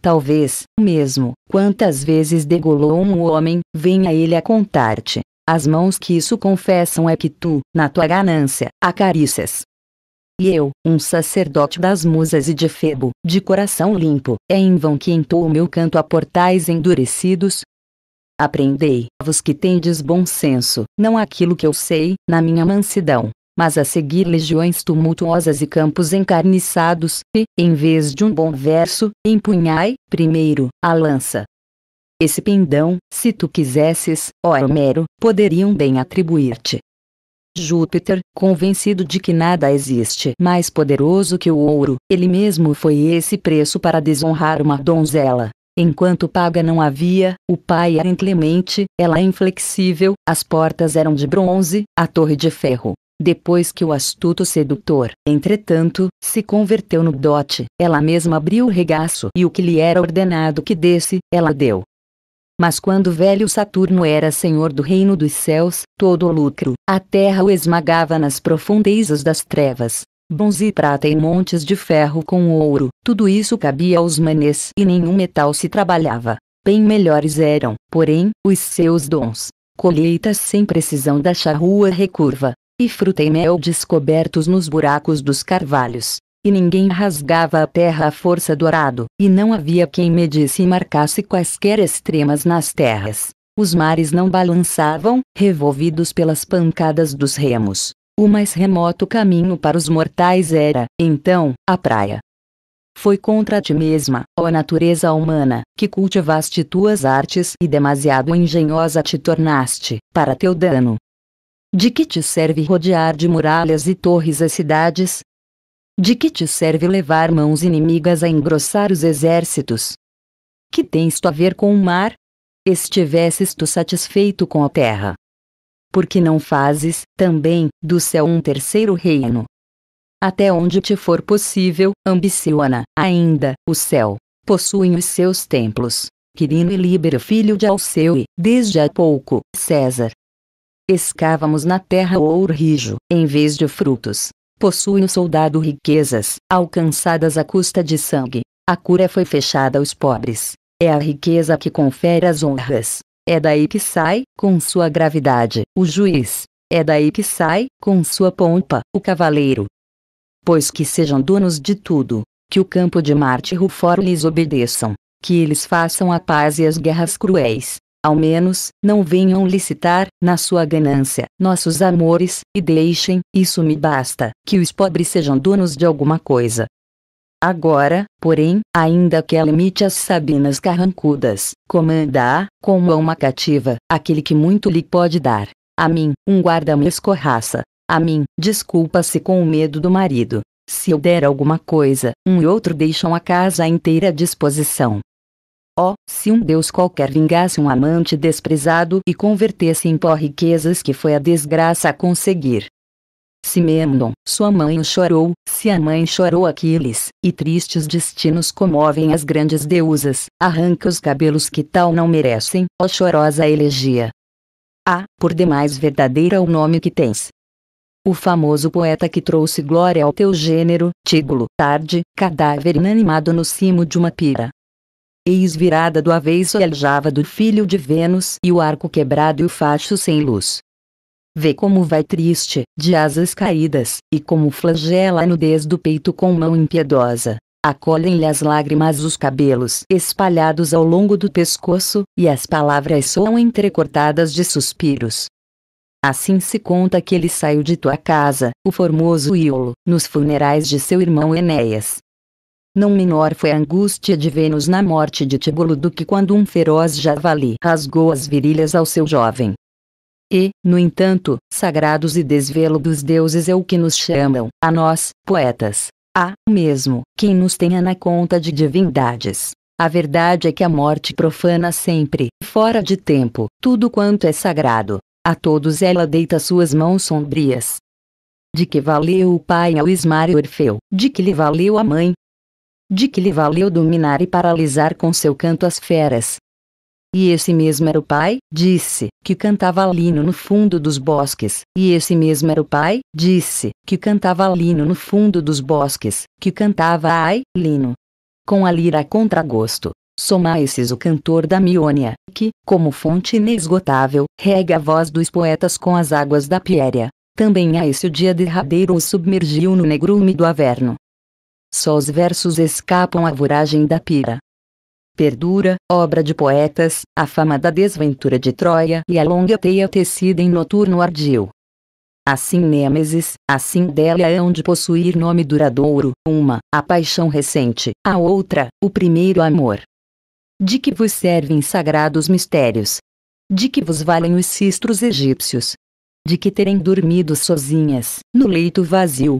Talvez, mesmo, quantas vezes degolou um homem, venha ele a contar-te. As mãos que isso confessam é que tu, na tua ganância, acaricias. E eu, um sacerdote das musas e de Febo, de coração limpo, é em vão que entoo meu canto a portais endurecidos, Aprendei-vos que tendes bom senso, não aquilo que eu sei, na minha mansidão, mas a seguir legiões tumultuosas e campos encarniçados, e, em vez de um bom verso, empunhai, primeiro, a lança. Esse pendão, se tu quisesses, ó Homero, poderiam bem atribuir-te. Júpiter, convencido de que nada existe mais poderoso que o ouro, ele mesmo foi esse preço para desonrar uma donzela. Enquanto paga não havia, o pai era inclemente, ela inflexível, as portas eram de bronze, a torre de ferro. Depois que o astuto sedutor, entretanto, se converteu no dote, ela mesma abriu o regaço e o que lhe era ordenado que desse, ela deu. Mas quando velho Saturno era senhor do reino dos céus, todo o lucro, a terra o esmagava nas profundezas das trevas, bons e prata e montes de ferro com ouro, tudo isso cabia aos manês e nenhum metal se trabalhava. Bem melhores eram, porém, os seus dons. Colheitas sem precisão da charrua recurva, e fruta e mel descobertos nos buracos dos carvalhos. E ninguém rasgava a terra à força do arado, e não havia quem medisse e marcasse quaisquer extremas nas terras. Os mares não balançavam, revolvidos pelas pancadas dos remos. O mais remoto caminho para os mortais era, então, a praia. Foi contra ti mesma, ó natureza humana, que cultivaste tuas artes e demasiado engenhosa te tornaste, para teu dano. De que te serve rodear de muralhas e torres as cidades? De que te serve levar mãos inimigas a engrossar os exércitos? Que tens tu a ver com o mar? Estivesses tu satisfeito com a terra, porque não fazes, também, do céu um terceiro reino. Até onde te for possível, ambiciona, ainda, o céu. Possuem os seus templos. Quirino e Líbero filho de Alceu e, desde há pouco, César. Escavamos na terra o ouro rijo, em vez de frutos. Possui o soldado riquezas, alcançadas à custa de sangue. A cura foi fechada aos pobres. É a riqueza que confere as honras. É daí que sai, com sua gravidade, o juiz. É daí que sai, com sua pompa, o cavaleiro. Pois que sejam donos de tudo, que o campo de Marte e Ruforo lhes obedeçam, que eles façam a paz e as guerras cruéis. Ao menos, não venham licitar, na sua ganância, nossos amores, e deixem, isso me basta, que os pobres sejam donos de alguma coisa, Agora, porém, ainda que ela imite as sabinas carrancudas, comanda-a, como a uma cativa, aquele que muito lhe pode dar. A mim, um guarda me escorraça. A mim, desculpa-se com o medo do marido. Se eu der alguma coisa, um e outro deixam a casa inteira à disposição. Oh, se um Deus qualquer vingasse um amante desprezado e convertesse em pó riquezas que foi a desgraça a conseguir. Simemnon, sua mãe o chorou, se a mãe chorou Aquiles, e tristes destinos comovem as grandes deusas, arranca os cabelos que tal não merecem, ó chorosa elegia. Ah, por demais verdadeira o nome que tens. O famoso poeta que trouxe glória ao teu gênero, Tígulo, tarde, cadáver inanimado no cimo de uma pira. Eis virada do avesso e aljava do filho de Vênus e o arco quebrado e o facho sem luz. Vê como vai triste, de asas caídas, e como flagela a nudez do peito com mão impiedosa. Acolhem-lhe as lágrimas os cabelos espalhados ao longo do pescoço, e as palavras soam entrecortadas de suspiros. Assim se conta que ele saiu de tua casa, o formoso Iolo, nos funerais de seu irmão Enéas. Não menor foi a angústia de Vênus na morte de Tibulo do que quando um feroz javali rasgou as virilhas ao seu jovem, e, no entanto, sagrados e desvelos deuses é o que nos chamam, a nós, poetas. Há, mesmo, quem nos tenha na conta de divindades. A verdade é que a morte profana sempre, fora de tempo, tudo quanto é sagrado. A todos ela deita suas mãos sombrias. De que valeu o pai ao e Orfeu? De que lhe valeu a mãe? De que lhe valeu dominar e paralisar com seu canto as feras, e esse mesmo era o pai, disse, que cantava lino no fundo dos bosques. E esse mesmo era o pai, disse, que cantava lino no fundo dos bosques, que cantava ai, lino. Com a lira contra gosto. Soma esses o cantor da Miônia, que, como fonte inesgotável, rega a voz dos poetas com as águas da Piéria. Também a esse o dia derradeiro o submergiu no negrume do Averno. Só os versos escapam à voragem da pira perdura, obra de poetas, a fama da desventura de Troia e a longa teia tecida em noturno ardil. Assim Nêmesis, assim Délia hão é de possuir nome duradouro, uma, a paixão recente, a outra, o primeiro amor. De que vos servem sagrados mistérios? De que vos valem os cistros egípcios? De que terem dormido sozinhas, no leito vazio,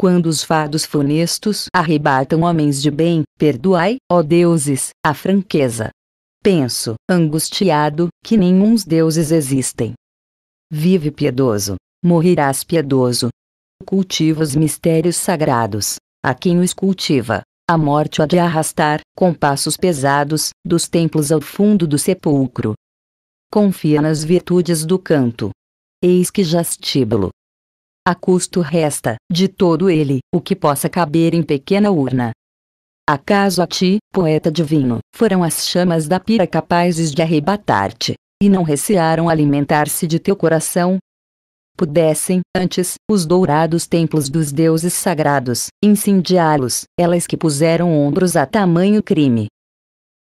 quando os fados funestos arrebatam homens de bem, perdoai, ó deuses, a franqueza. Penso, angustiado, que nenhum deuses existem. Vive piedoso, morrerás piedoso. Cultiva os mistérios sagrados. A quem os cultiva, a morte há de arrastar, com passos pesados, dos templos ao fundo do sepulcro. Confia nas virtudes do canto. Eis que justíbulo a custo resta, de todo ele, o que possa caber em pequena urna. Acaso a ti, poeta divino, foram as chamas da pira capazes de arrebatar-te, e não recearam alimentar-se de teu coração? Pudessem, antes, os dourados templos dos deuses sagrados, incendiá-los, elas que puseram ombros a tamanho crime.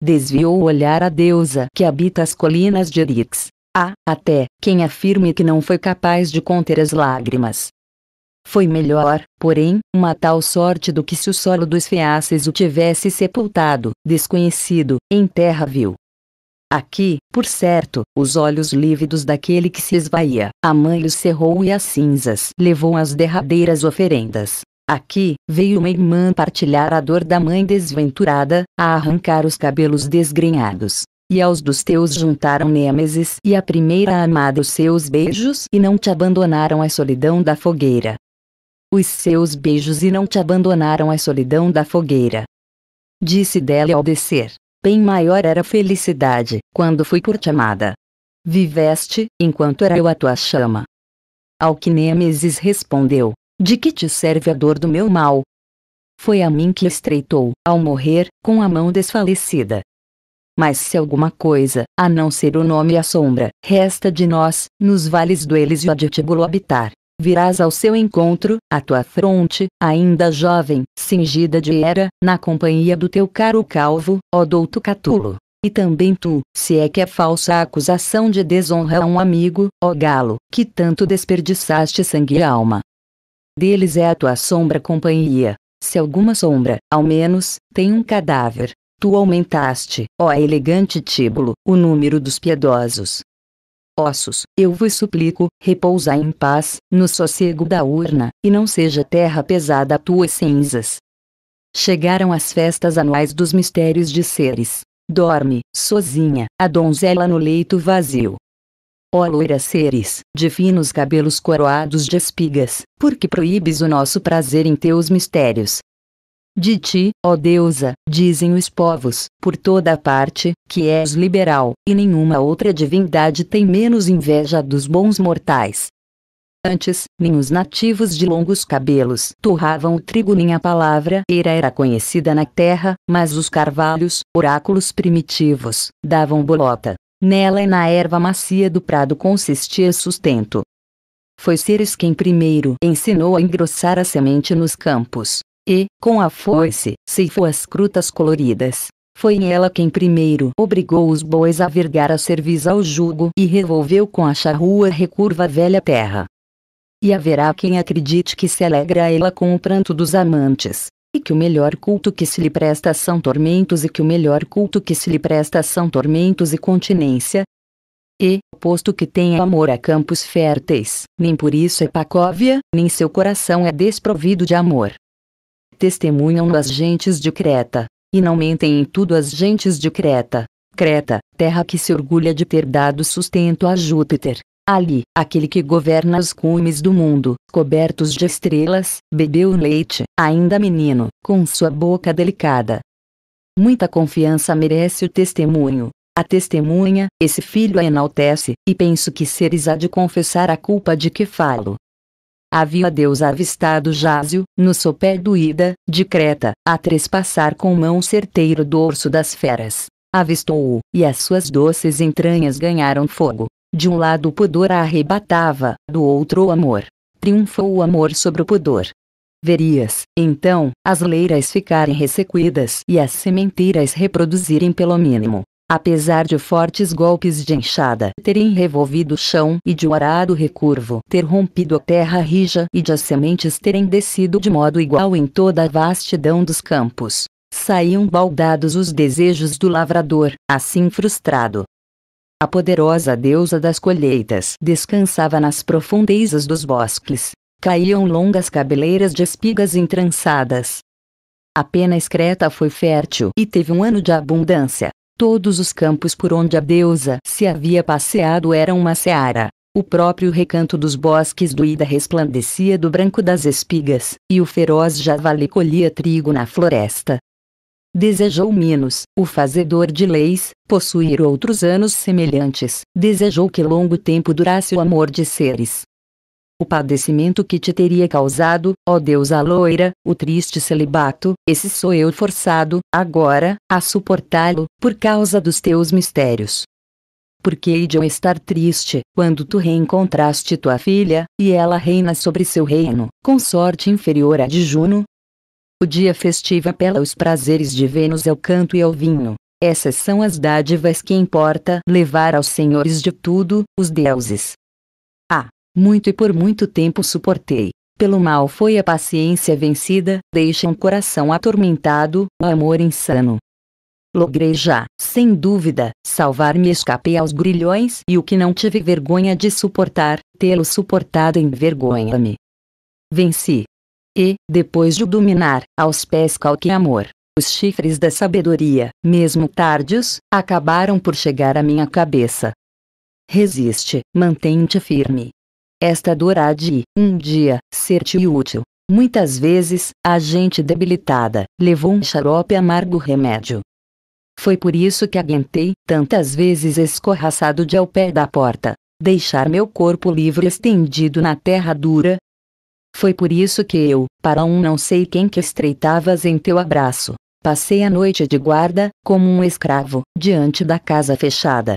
Desviou o olhar a deusa que habita as colinas de Erix. Há, ah, até, quem afirme que não foi capaz de conter as lágrimas, foi melhor, porém, uma tal sorte do que se o solo dos feaces o tivesse sepultado, desconhecido, em terra vil. Aqui, por certo, os olhos lívidos daquele que se esvaía, a mãe os cerrou e as cinzas levou as derradeiras oferendas. Aqui, veio uma irmã partilhar a dor da mãe desventurada, a arrancar os cabelos desgrenhados. E aos dos teus juntaram Nêmesis e a primeira amada os seus beijos e não te abandonaram à solidão da fogueira os seus beijos e não te abandonaram à solidão da fogueira. Disse dela ao descer: Bem maior era a felicidade, quando fui por te amada. Viveste, enquanto era eu a tua chama. Ao que Nêmesis respondeu: De que te serve a dor do meu mal? Foi a mim que estreitou, ao morrer, com a mão desfalecida. Mas se alguma coisa, a não ser o nome e a sombra, resta de nós, nos vales do Elis e de habitar, virás ao seu encontro, a tua fronte, ainda jovem, cingida de era, na companhia do teu caro calvo, ó douto Catulo. E também tu, se é que é falsa a acusação de desonra a um amigo, ó galo, que tanto desperdiçaste sangue e alma. Deles é a tua sombra companhia. Se alguma sombra, ao menos, tem um cadáver, tu aumentaste, ó elegante Tíbulo, o número dos piedosos, ossos, eu vos suplico, repousa em paz, no sossego da urna, e não seja terra pesada a tuas cinzas. Chegaram as festas anuais dos mistérios de seres. Dorme, sozinha, a donzela no leito vazio. Ó oh, loira seres, de finos cabelos coroados de espigas, por que proíbes o nosso prazer em teus mistérios, de ti, ó deusa, dizem os povos, por toda a parte, que és liberal, e nenhuma outra divindade tem menos inveja dos bons mortais. Antes, nem os nativos de longos cabelos torravam o trigo nem a palavra era era conhecida na terra, mas os carvalhos, oráculos primitivos, davam bolota. Nela e na erva macia do prado consistia sustento. Foi Ceres quem primeiro ensinou a engrossar a semente nos campos, e, com a foice, ceifou as crutas coloridas. Foi ela quem primeiro obrigou os bois a vergar a cerviz ao jugo e revolveu com a charrua recurva a velha terra. E haverá quem acredite que se alegra ela com o pranto dos amantes, e que o melhor culto que se lhe presta são tormentos e que o melhor culto que se lhe presta são tormentos e continência. E, posto que tem amor a campos férteis, nem por isso é pacóvia, nem seu coração é desprovido de amor testemunham as gentes de Creta, e não mentem em tudo as gentes de Creta. Creta, terra que se orgulha de ter dado sustento a Júpiter. Ali, aquele que governa os cumes do mundo, cobertos de estrelas, bebeu leite, ainda menino, com sua boca delicada. Muita confiança merece o testemunho. A testemunha, esse filho a enaltece, e penso que seres há de confessar a culpa de que falo. Havia Deus avistado Jásio, no sopé do Ida, de Creta, a trespassar com mão certeira o dorso das feras. Avistou-o, e as suas doces entranhas ganharam fogo. De um lado o pudor a arrebatava, do outro o amor. Triunfou o amor sobre o pudor. Verias, então, as leiras ficarem ressequidas e as sementeiras reproduzirem pelo mínimo. Apesar de fortes golpes de enxada terem revolvido o chão e de o um arado recurvo ter rompido a terra rija e de as sementes terem descido de modo igual em toda a vastidão dos campos, saíam baldados os desejos do lavrador, assim frustrado. A poderosa deusa das colheitas descansava nas profundezas dos bosques. Caíam longas cabeleiras de espigas entrançadas. A pena excreta foi fértil e teve um ano de abundância, Todos os campos por onde a deusa se havia passeado eram uma seara. O próprio recanto dos bosques do Ida resplandecia do branco das espigas, e o feroz javali colhia trigo na floresta. Desejou Minos, o fazedor de leis, possuir outros anos semelhantes, desejou que longo tempo durasse o amor de seres, o padecimento que te teria causado, ó deusa loira, o triste celibato, esse sou eu forçado, agora, a suportá-lo, por causa dos teus mistérios. Porque hei de eu estar triste, quando tu reencontraste tua filha, e ela reina sobre seu reino, com sorte inferior a de Juno? O dia festivo apela é aos prazeres de Vênus ao é canto e ao é vinho. Essas são as dádivas que importa levar aos senhores de tudo, os deuses muito e por muito tempo suportei. Pelo mal foi a paciência vencida, deixa um coração atormentado, um amor insano. Logrei já, sem dúvida, salvar-me escapei aos grilhões e o que não tive vergonha de suportar, tê-lo suportado envergonha-me. Venci. E, depois de o dominar, aos pés calque amor. Os chifres da sabedoria, mesmo tardios, acabaram por chegar à minha cabeça. Resiste, mantém-te firme, esta dor há de, um dia, ser-te útil. Muitas vezes, a gente debilitada, levou um xarope amargo remédio. Foi por isso que aguentei, tantas vezes escorraçado de ao pé da porta, deixar meu corpo livre estendido na terra dura. Foi por isso que eu, para um não sei quem que estreitavas em teu abraço, passei a noite de guarda, como um escravo, diante da casa fechada,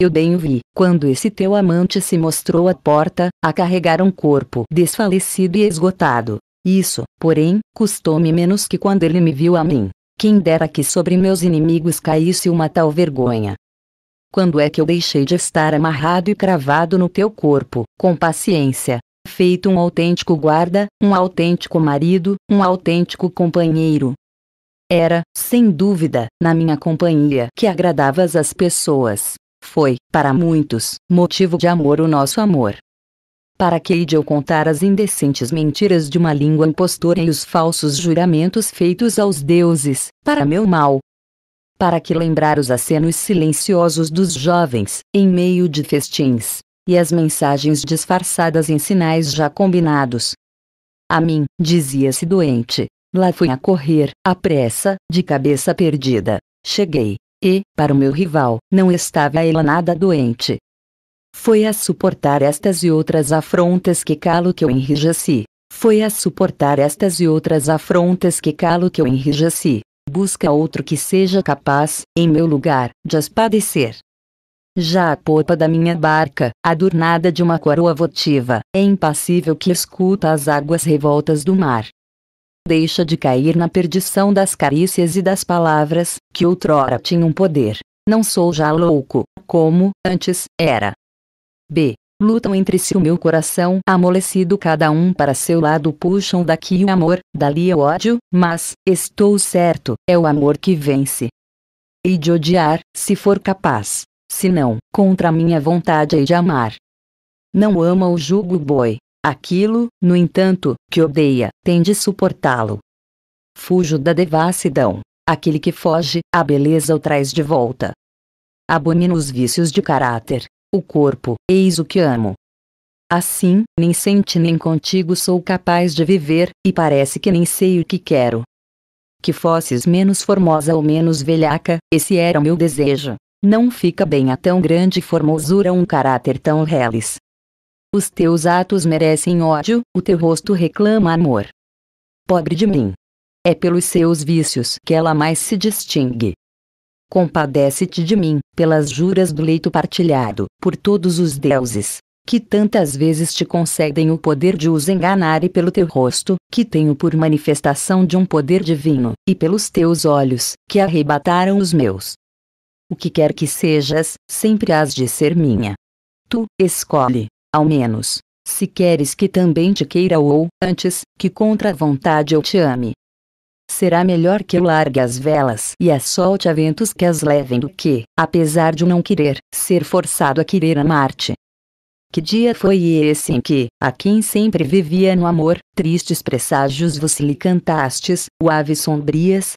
eu bem vi, quando esse teu amante se mostrou à porta, a carregar um corpo desfalecido e esgotado. Isso, porém, custou-me menos que quando ele me viu a mim. Quem dera que sobre meus inimigos caísse uma tal vergonha. Quando é que eu deixei de estar amarrado e cravado no teu corpo, com paciência, feito um autêntico guarda, um autêntico marido, um autêntico companheiro. Era, sem dúvida, na minha companhia que agradavas as pessoas. Foi, para muitos, motivo de amor o nosso amor. Para de eu contar as indecentes mentiras de uma língua impostora e os falsos juramentos feitos aos deuses, para meu mal. Para que lembrar os acenos silenciosos dos jovens, em meio de festins, e as mensagens disfarçadas em sinais já combinados. A mim, dizia-se doente, lá fui a correr, à pressa, de cabeça perdida. Cheguei, e, para o meu rival, não estava ela nada doente. Foi a suportar estas e outras afrontas que calo que eu enrijeci. Foi a suportar estas e outras afrontas que calo que eu enrijeci. Busca outro que seja capaz, em meu lugar, de as padecer. Já a popa da minha barca, adornada de uma coroa votiva, é impassível que escuta as águas revoltas do mar, deixa de cair na perdição das carícias e das palavras, que outrora tinham poder. Não sou já louco, como antes era. B. Lutam entre si o meu coração amolecido, cada um para seu lado, puxam daqui o amor, dali o ódio, mas, estou certo, é o amor que vence. E de odiar, se for capaz, se não, contra minha vontade e de amar. Não ama o jugo boi, Aquilo, no entanto, que odeia, tem de suportá-lo. Fujo da devassidão. Aquele que foge, a beleza o traz de volta. Abomino os vícios de caráter. O corpo, eis o que amo. Assim, nem sente nem contigo sou capaz de viver, e parece que nem sei o que quero. Que fosses menos formosa ou menos velhaca, esse era o meu desejo. Não fica bem a tão grande formosura um caráter tão reles, os teus atos merecem ódio, o teu rosto reclama amor. Pobre de mim. É pelos seus vícios que ela mais se distingue. Compadece-te de mim, pelas juras do leito partilhado, por todos os deuses, que tantas vezes te concedem o poder de os enganar e pelo teu rosto, que tenho por manifestação de um poder divino, e pelos teus olhos, que arrebataram os meus. O que quer que sejas, sempre has de ser minha. Tu, escolhe, ao menos, se queres que também te queira ou, antes, que contra a vontade eu te ame. Será melhor que eu largue as velas e solte a ventos que as levem do que, apesar de não querer, ser forçado a querer amar-te. Que dia foi esse em que, a quem sempre vivia no amor, tristes presságios vos lhe cantastes, o ave sombrias?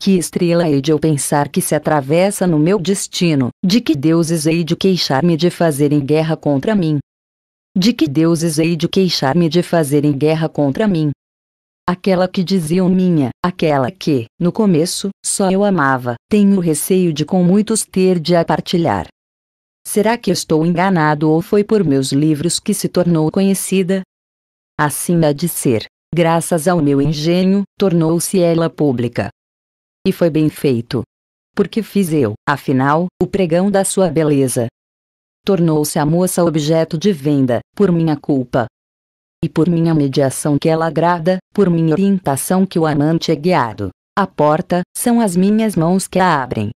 Que estrela hei de eu pensar que se atravessa no meu destino, de que deuses hei de queixar-me de fazerem guerra contra mim? De que deuses hei de queixar-me de fazerem guerra contra mim? Aquela que diziam minha, aquela que, no começo, só eu amava, tenho receio de com muitos ter de a partilhar. Será que estou enganado ou foi por meus livros que se tornou conhecida? Assim há de ser, graças ao meu engenho, tornou-se ela pública. E foi bem feito. Porque fiz eu, afinal, o pregão da sua beleza, tornou-se a moça objeto de venda, por minha culpa. E por minha mediação que ela agrada, por minha orientação que o amante é guiado. A porta, são as minhas mãos que a abrem.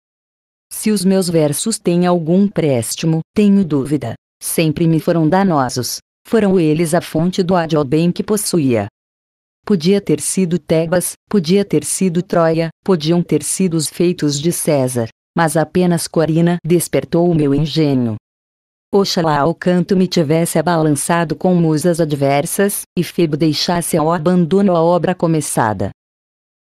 Se os meus versos têm algum préstimo, tenho dúvida. Sempre me foram danosos. Foram eles a fonte do ódio bem que possuía. Podia ter sido Tebas, podia ter sido Troia, podiam ter sido os feitos de César, mas apenas Corina despertou o meu engenho. Oxalá o canto me tivesse abalançado com musas adversas, e Febo deixasse ao abandono a obra começada.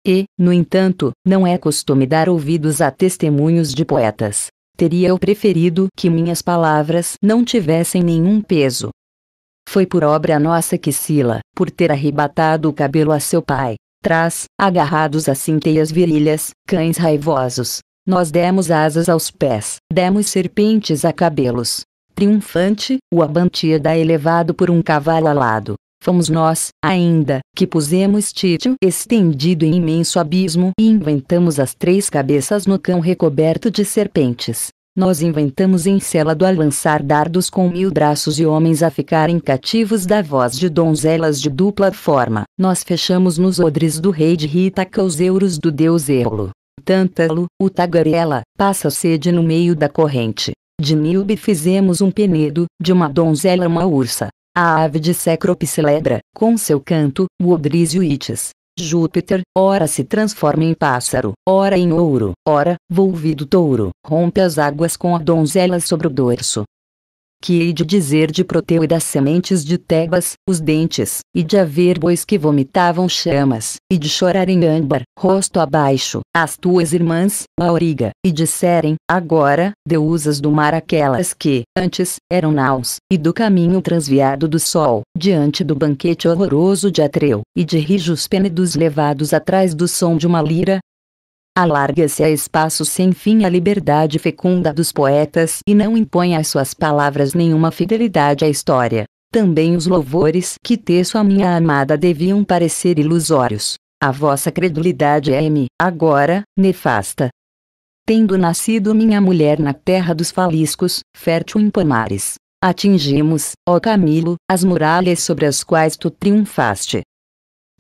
E, no entanto, não é costume dar ouvidos a testemunhos de poetas. Teria eu preferido que minhas palavras não tivessem nenhum peso. Foi por obra nossa que Sila, por ter arrebatado o cabelo a seu pai, traz, agarrados a cinteias virilhas, cães raivosos, nós demos asas aos pés, demos serpentes a cabelos, Triunfante, o Abantíada é elevado por um cavalo alado. Fomos nós, ainda, que pusemos Títio estendido em imenso abismo e inventamos as três cabeças no cão recoberto de serpentes. Nós inventamos Encélado a lançar dardos com mil braços e homens a ficarem cativos da voz de donzelas de dupla forma. Nós fechamos nos odres do rei de Ritaca os euros do deus Eolo. Tântalo, o tagarela, passa sede no meio da corrente. De Nilbe fizemos um penedo, de uma donzela uma ursa. A ave de Cecrope celebra, com seu canto, o odrizio itis. Júpiter, ora se transforma em pássaro, ora em ouro, ora, volvido touro, rompe as águas com a donzela sobre o dorso, que hei de dizer de Proteu e das sementes de Tebas, os dentes, e de haver bois que vomitavam chamas, e de chorarem âmbar, rosto abaixo, as tuas irmãs, a e disserem, agora, deusas do mar aquelas que, antes, eram naus, e do caminho transviado do sol, diante do banquete horroroso de Atreu, e de rijos pênidos levados atrás do som de uma lira, Alarga-se a espaço sem fim a liberdade fecunda dos poetas e não impõe às suas palavras nenhuma fidelidade à história. Também os louvores que teço a minha amada deviam parecer ilusórios. A vossa credulidade é-me, agora, nefasta. Tendo nascido minha mulher na terra dos faliscos, fértil em pomares. Atingimos, ó Camilo, as muralhas sobre as quais tu triunfaste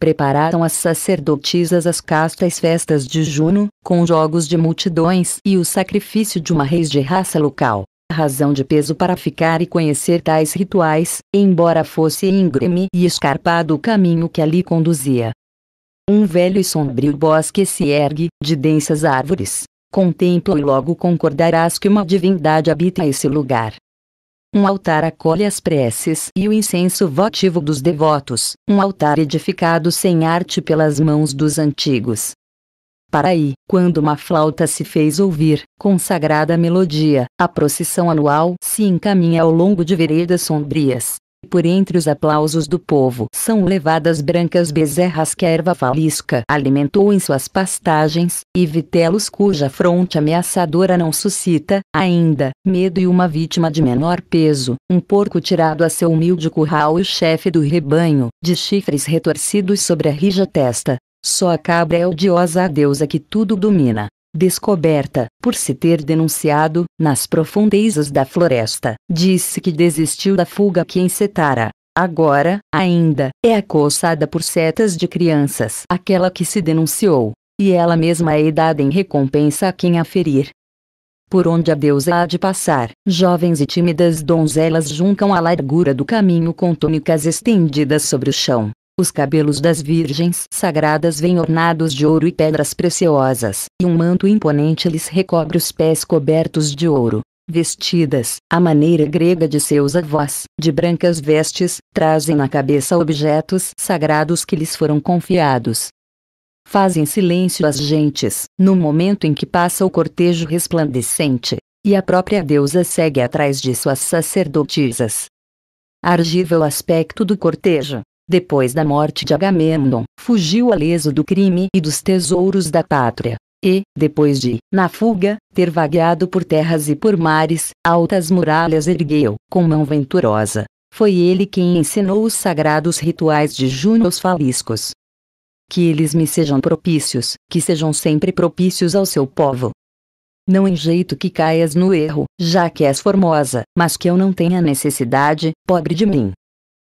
prepararam as sacerdotisas as castas festas de Juno, com jogos de multidões e o sacrifício de uma reis de raça local. Razão de peso para ficar e conhecer tais rituais, embora fosse íngreme e escarpado o caminho que ali conduzia. Um velho e sombrio bosque se ergue, de densas árvores. Contempla e logo concordarás que uma divindade habita esse lugar. Um altar acolhe as preces e o incenso votivo dos devotos, um altar edificado sem arte pelas mãos dos antigos. Paraí, quando uma flauta se fez ouvir, consagrada a melodia, a procissão anual se encaminha ao longo de veredas sombrias, por entre os aplausos do povo são levadas brancas bezerras que a erva falisca alimentou em suas pastagens, e vitelos cuja fronte ameaçadora não suscita, ainda, medo e uma vítima de menor peso, um porco tirado a seu humilde curral e o chefe do rebanho, de chifres retorcidos sobre a rija testa. Só a cabra é odiosa à deusa que tudo domina, descoberta, por se ter denunciado, nas profundezas da floresta, disse que desistiu da fuga que encetara. Agora, ainda, é acossada por setas de crianças aquela que se denunciou, e ela mesma é dada em recompensa a quem a ferir. Por onde a deusa há de passar, jovens e tímidas donzelas juncam a largura do caminho com túnicas estendidas sobre o chão, os cabelos das virgens sagradas vêm ornados de ouro e pedras preciosas, e um manto imponente lhes recobre os pés cobertos de ouro. Vestidas, à maneira grega de seus avós, de brancas vestes, trazem na cabeça objetos sagrados que lhes foram confiados. Fazem silêncio as gentes, no momento em que passa o cortejo resplandecente, e a própria deusa segue atrás de suas sacerdotisas. Argível aspecto do cortejo, depois da morte de Agamemnon, fugiu aleso do crime e dos tesouros da pátria. E, depois de, na fuga, ter vagueado por terras e por mares, altas muralhas ergueu, com mão venturosa. Foi ele quem ensinou os sagrados rituais de Juno aos faliscos. Que eles me sejam propícios, que sejam sempre propícios ao seu povo. Não em jeito que caias no erro, já que és formosa, mas que eu não tenha necessidade, pobre de mim.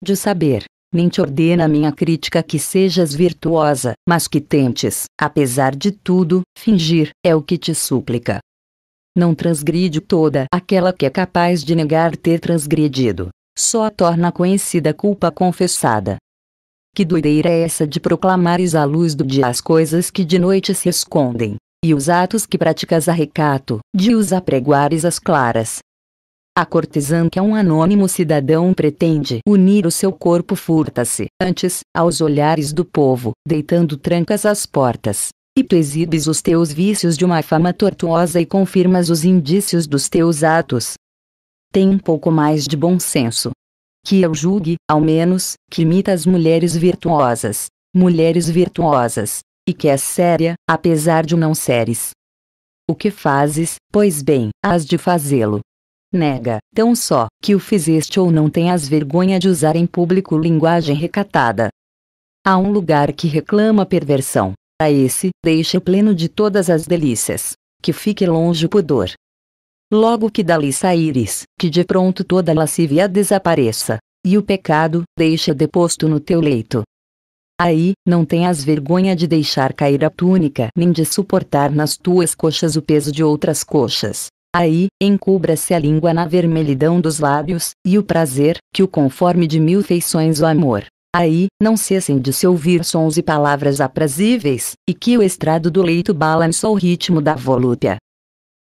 De saber, nem te ordena minha crítica que sejas virtuosa, mas que tentes, apesar de tudo, fingir, é o que te súplica. Não transgride toda aquela que é capaz de negar ter transgredido. Só a torna conhecida culpa confessada. Que doideira é essa de proclamares à luz do dia as coisas que de noite se escondem, e os atos que praticas a recato, de os apregoares às claras, a cortesã que a um anônimo cidadão pretende unir o seu corpo furta-se, antes, aos olhares do povo, deitando trancas às portas. E tu exibes os teus vícios de uma fama tortuosa e confirmas os indícios dos teus atos. Tem um pouco mais de bom senso. Que eu julgue, ao menos, que imita as mulheres virtuosas. Mulheres virtuosas. E que é séria, apesar de não seres. O que fazes, pois bem, has de fazê-lo nega, tão só, que o fizeste ou não tenhas vergonha de usar em público linguagem recatada. Há um lugar que reclama perversão, a esse, deixa pleno de todas as delícias, que fique longe o pudor. Logo que dali saíres, que de pronto toda lascivia desapareça, e o pecado, deixa deposto no teu leito. Aí, não tenhas vergonha de deixar cair a túnica, nem de suportar nas tuas coxas o peso de outras coxas, Aí, encubra-se a língua na vermelhidão dos lábios, e o prazer, que o conforme de mil feições o amor. Aí, não cessem de se ouvir sons e palavras aprazíveis, e que o estrado do leito balança o ritmo da volúpia.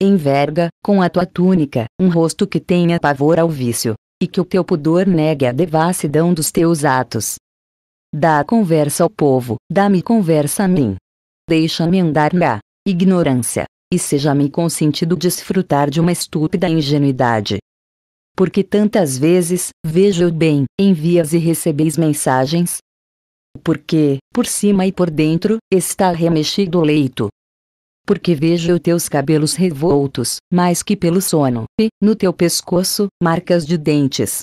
Enverga, com a tua túnica, um rosto que tenha pavor ao vício, e que o teu pudor negue a devassidão dos teus atos. Dá conversa ao povo, dá-me conversa a mim. Deixa-me andar na ignorância, e seja-me consentido desfrutar de uma estúpida ingenuidade. Porque tantas vezes, vejo eu bem, envias e recebeis mensagens? Porque, por cima e por dentro, está remexido o leito. Porque vejo teus cabelos revoltos, mais que pelo sono, e, no teu pescoço, marcas de dentes.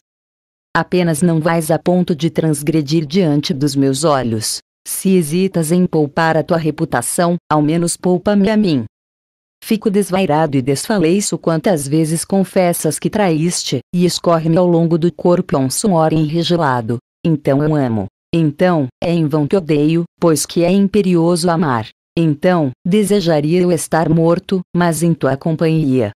Apenas não vais a ponto de transgredir diante dos meus olhos. Se hesitas em poupar a tua reputação, ao menos poupa-me a mim. Fico desvairado e desfaleço quantas vezes confessas que traíste, e escorre-me ao longo do corpo um suor enregelado. Então eu amo. Então, é em vão que odeio, pois que é imperioso amar. Então, desejaria eu estar morto, mas em tua companhia.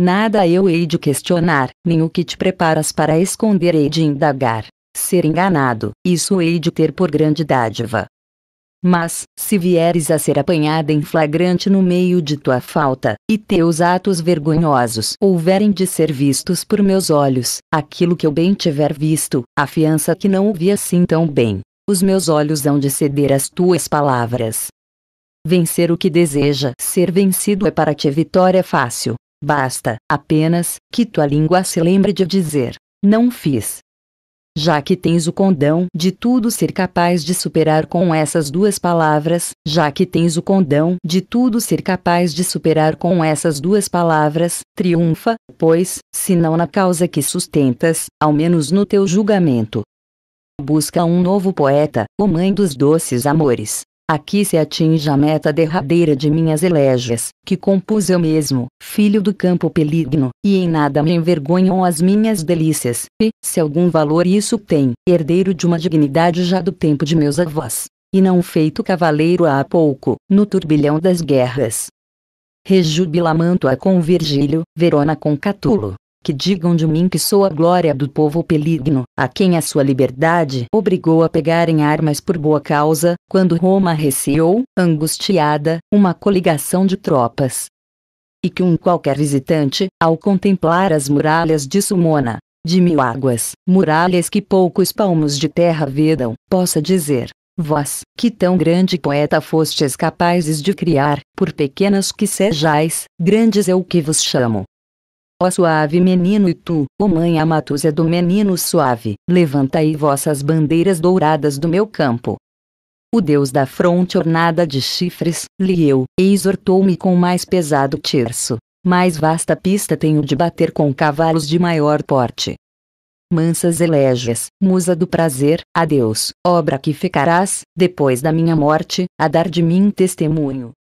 Nada eu hei de questionar, nem o que te preparas para esconder hei de indagar. Ser enganado, isso hei de ter por grande dádiva. Mas, se vieres a ser apanhada em flagrante no meio de tua falta, e teus atos vergonhosos houverem de ser vistos por meus olhos, aquilo que eu bem tiver visto, afiança que não o vi assim tão bem. Os meus olhos hão de ceder às tuas palavras. Vencer o que deseja ser vencido é para ti vitória fácil. Basta, apenas, que tua língua se lembre de dizer: Não fiz, já que tens o condão de tudo ser capaz de superar com essas duas palavras, já que tens o condão de tudo ser capaz de superar com essas duas palavras, triunfa, pois, se não na causa que sustentas, ao menos no teu julgamento. Busca um novo poeta, o mãe dos doces amores. Aqui se atinge a meta derradeira de minhas elegias, que compus eu mesmo, filho do campo peligno, e em nada me envergonham as minhas delícias, e, se algum valor isso tem, herdeiro de uma dignidade já do tempo de meus avós, e não feito cavaleiro há pouco, no turbilhão das guerras. Rejubilamanto-a com Virgílio, Verona com Catulo, que digam de mim que sou a glória do povo peligno, a quem a sua liberdade obrigou a pegar em armas por boa causa, quando Roma receou, angustiada, uma coligação de tropas. E que um qualquer visitante, ao contemplar as muralhas de Sumona, de mil águas, muralhas que poucos palmos de terra vedam, possa dizer, Vós, que tão grande poeta fostes capazes de criar, por pequenas que sejais, grandes é o que vos chamo. Ó suave menino e tu, ó mãe amatosa do menino suave, levantai vossas bandeiras douradas do meu campo. O deus da fronte ornada de chifres, e exortou-me com mais pesado tirso. Mais vasta pista tenho de bater com cavalos de maior porte. Mansas elegias, musa do prazer, adeus, obra que ficarás, depois da minha morte, a dar de mim testemunho.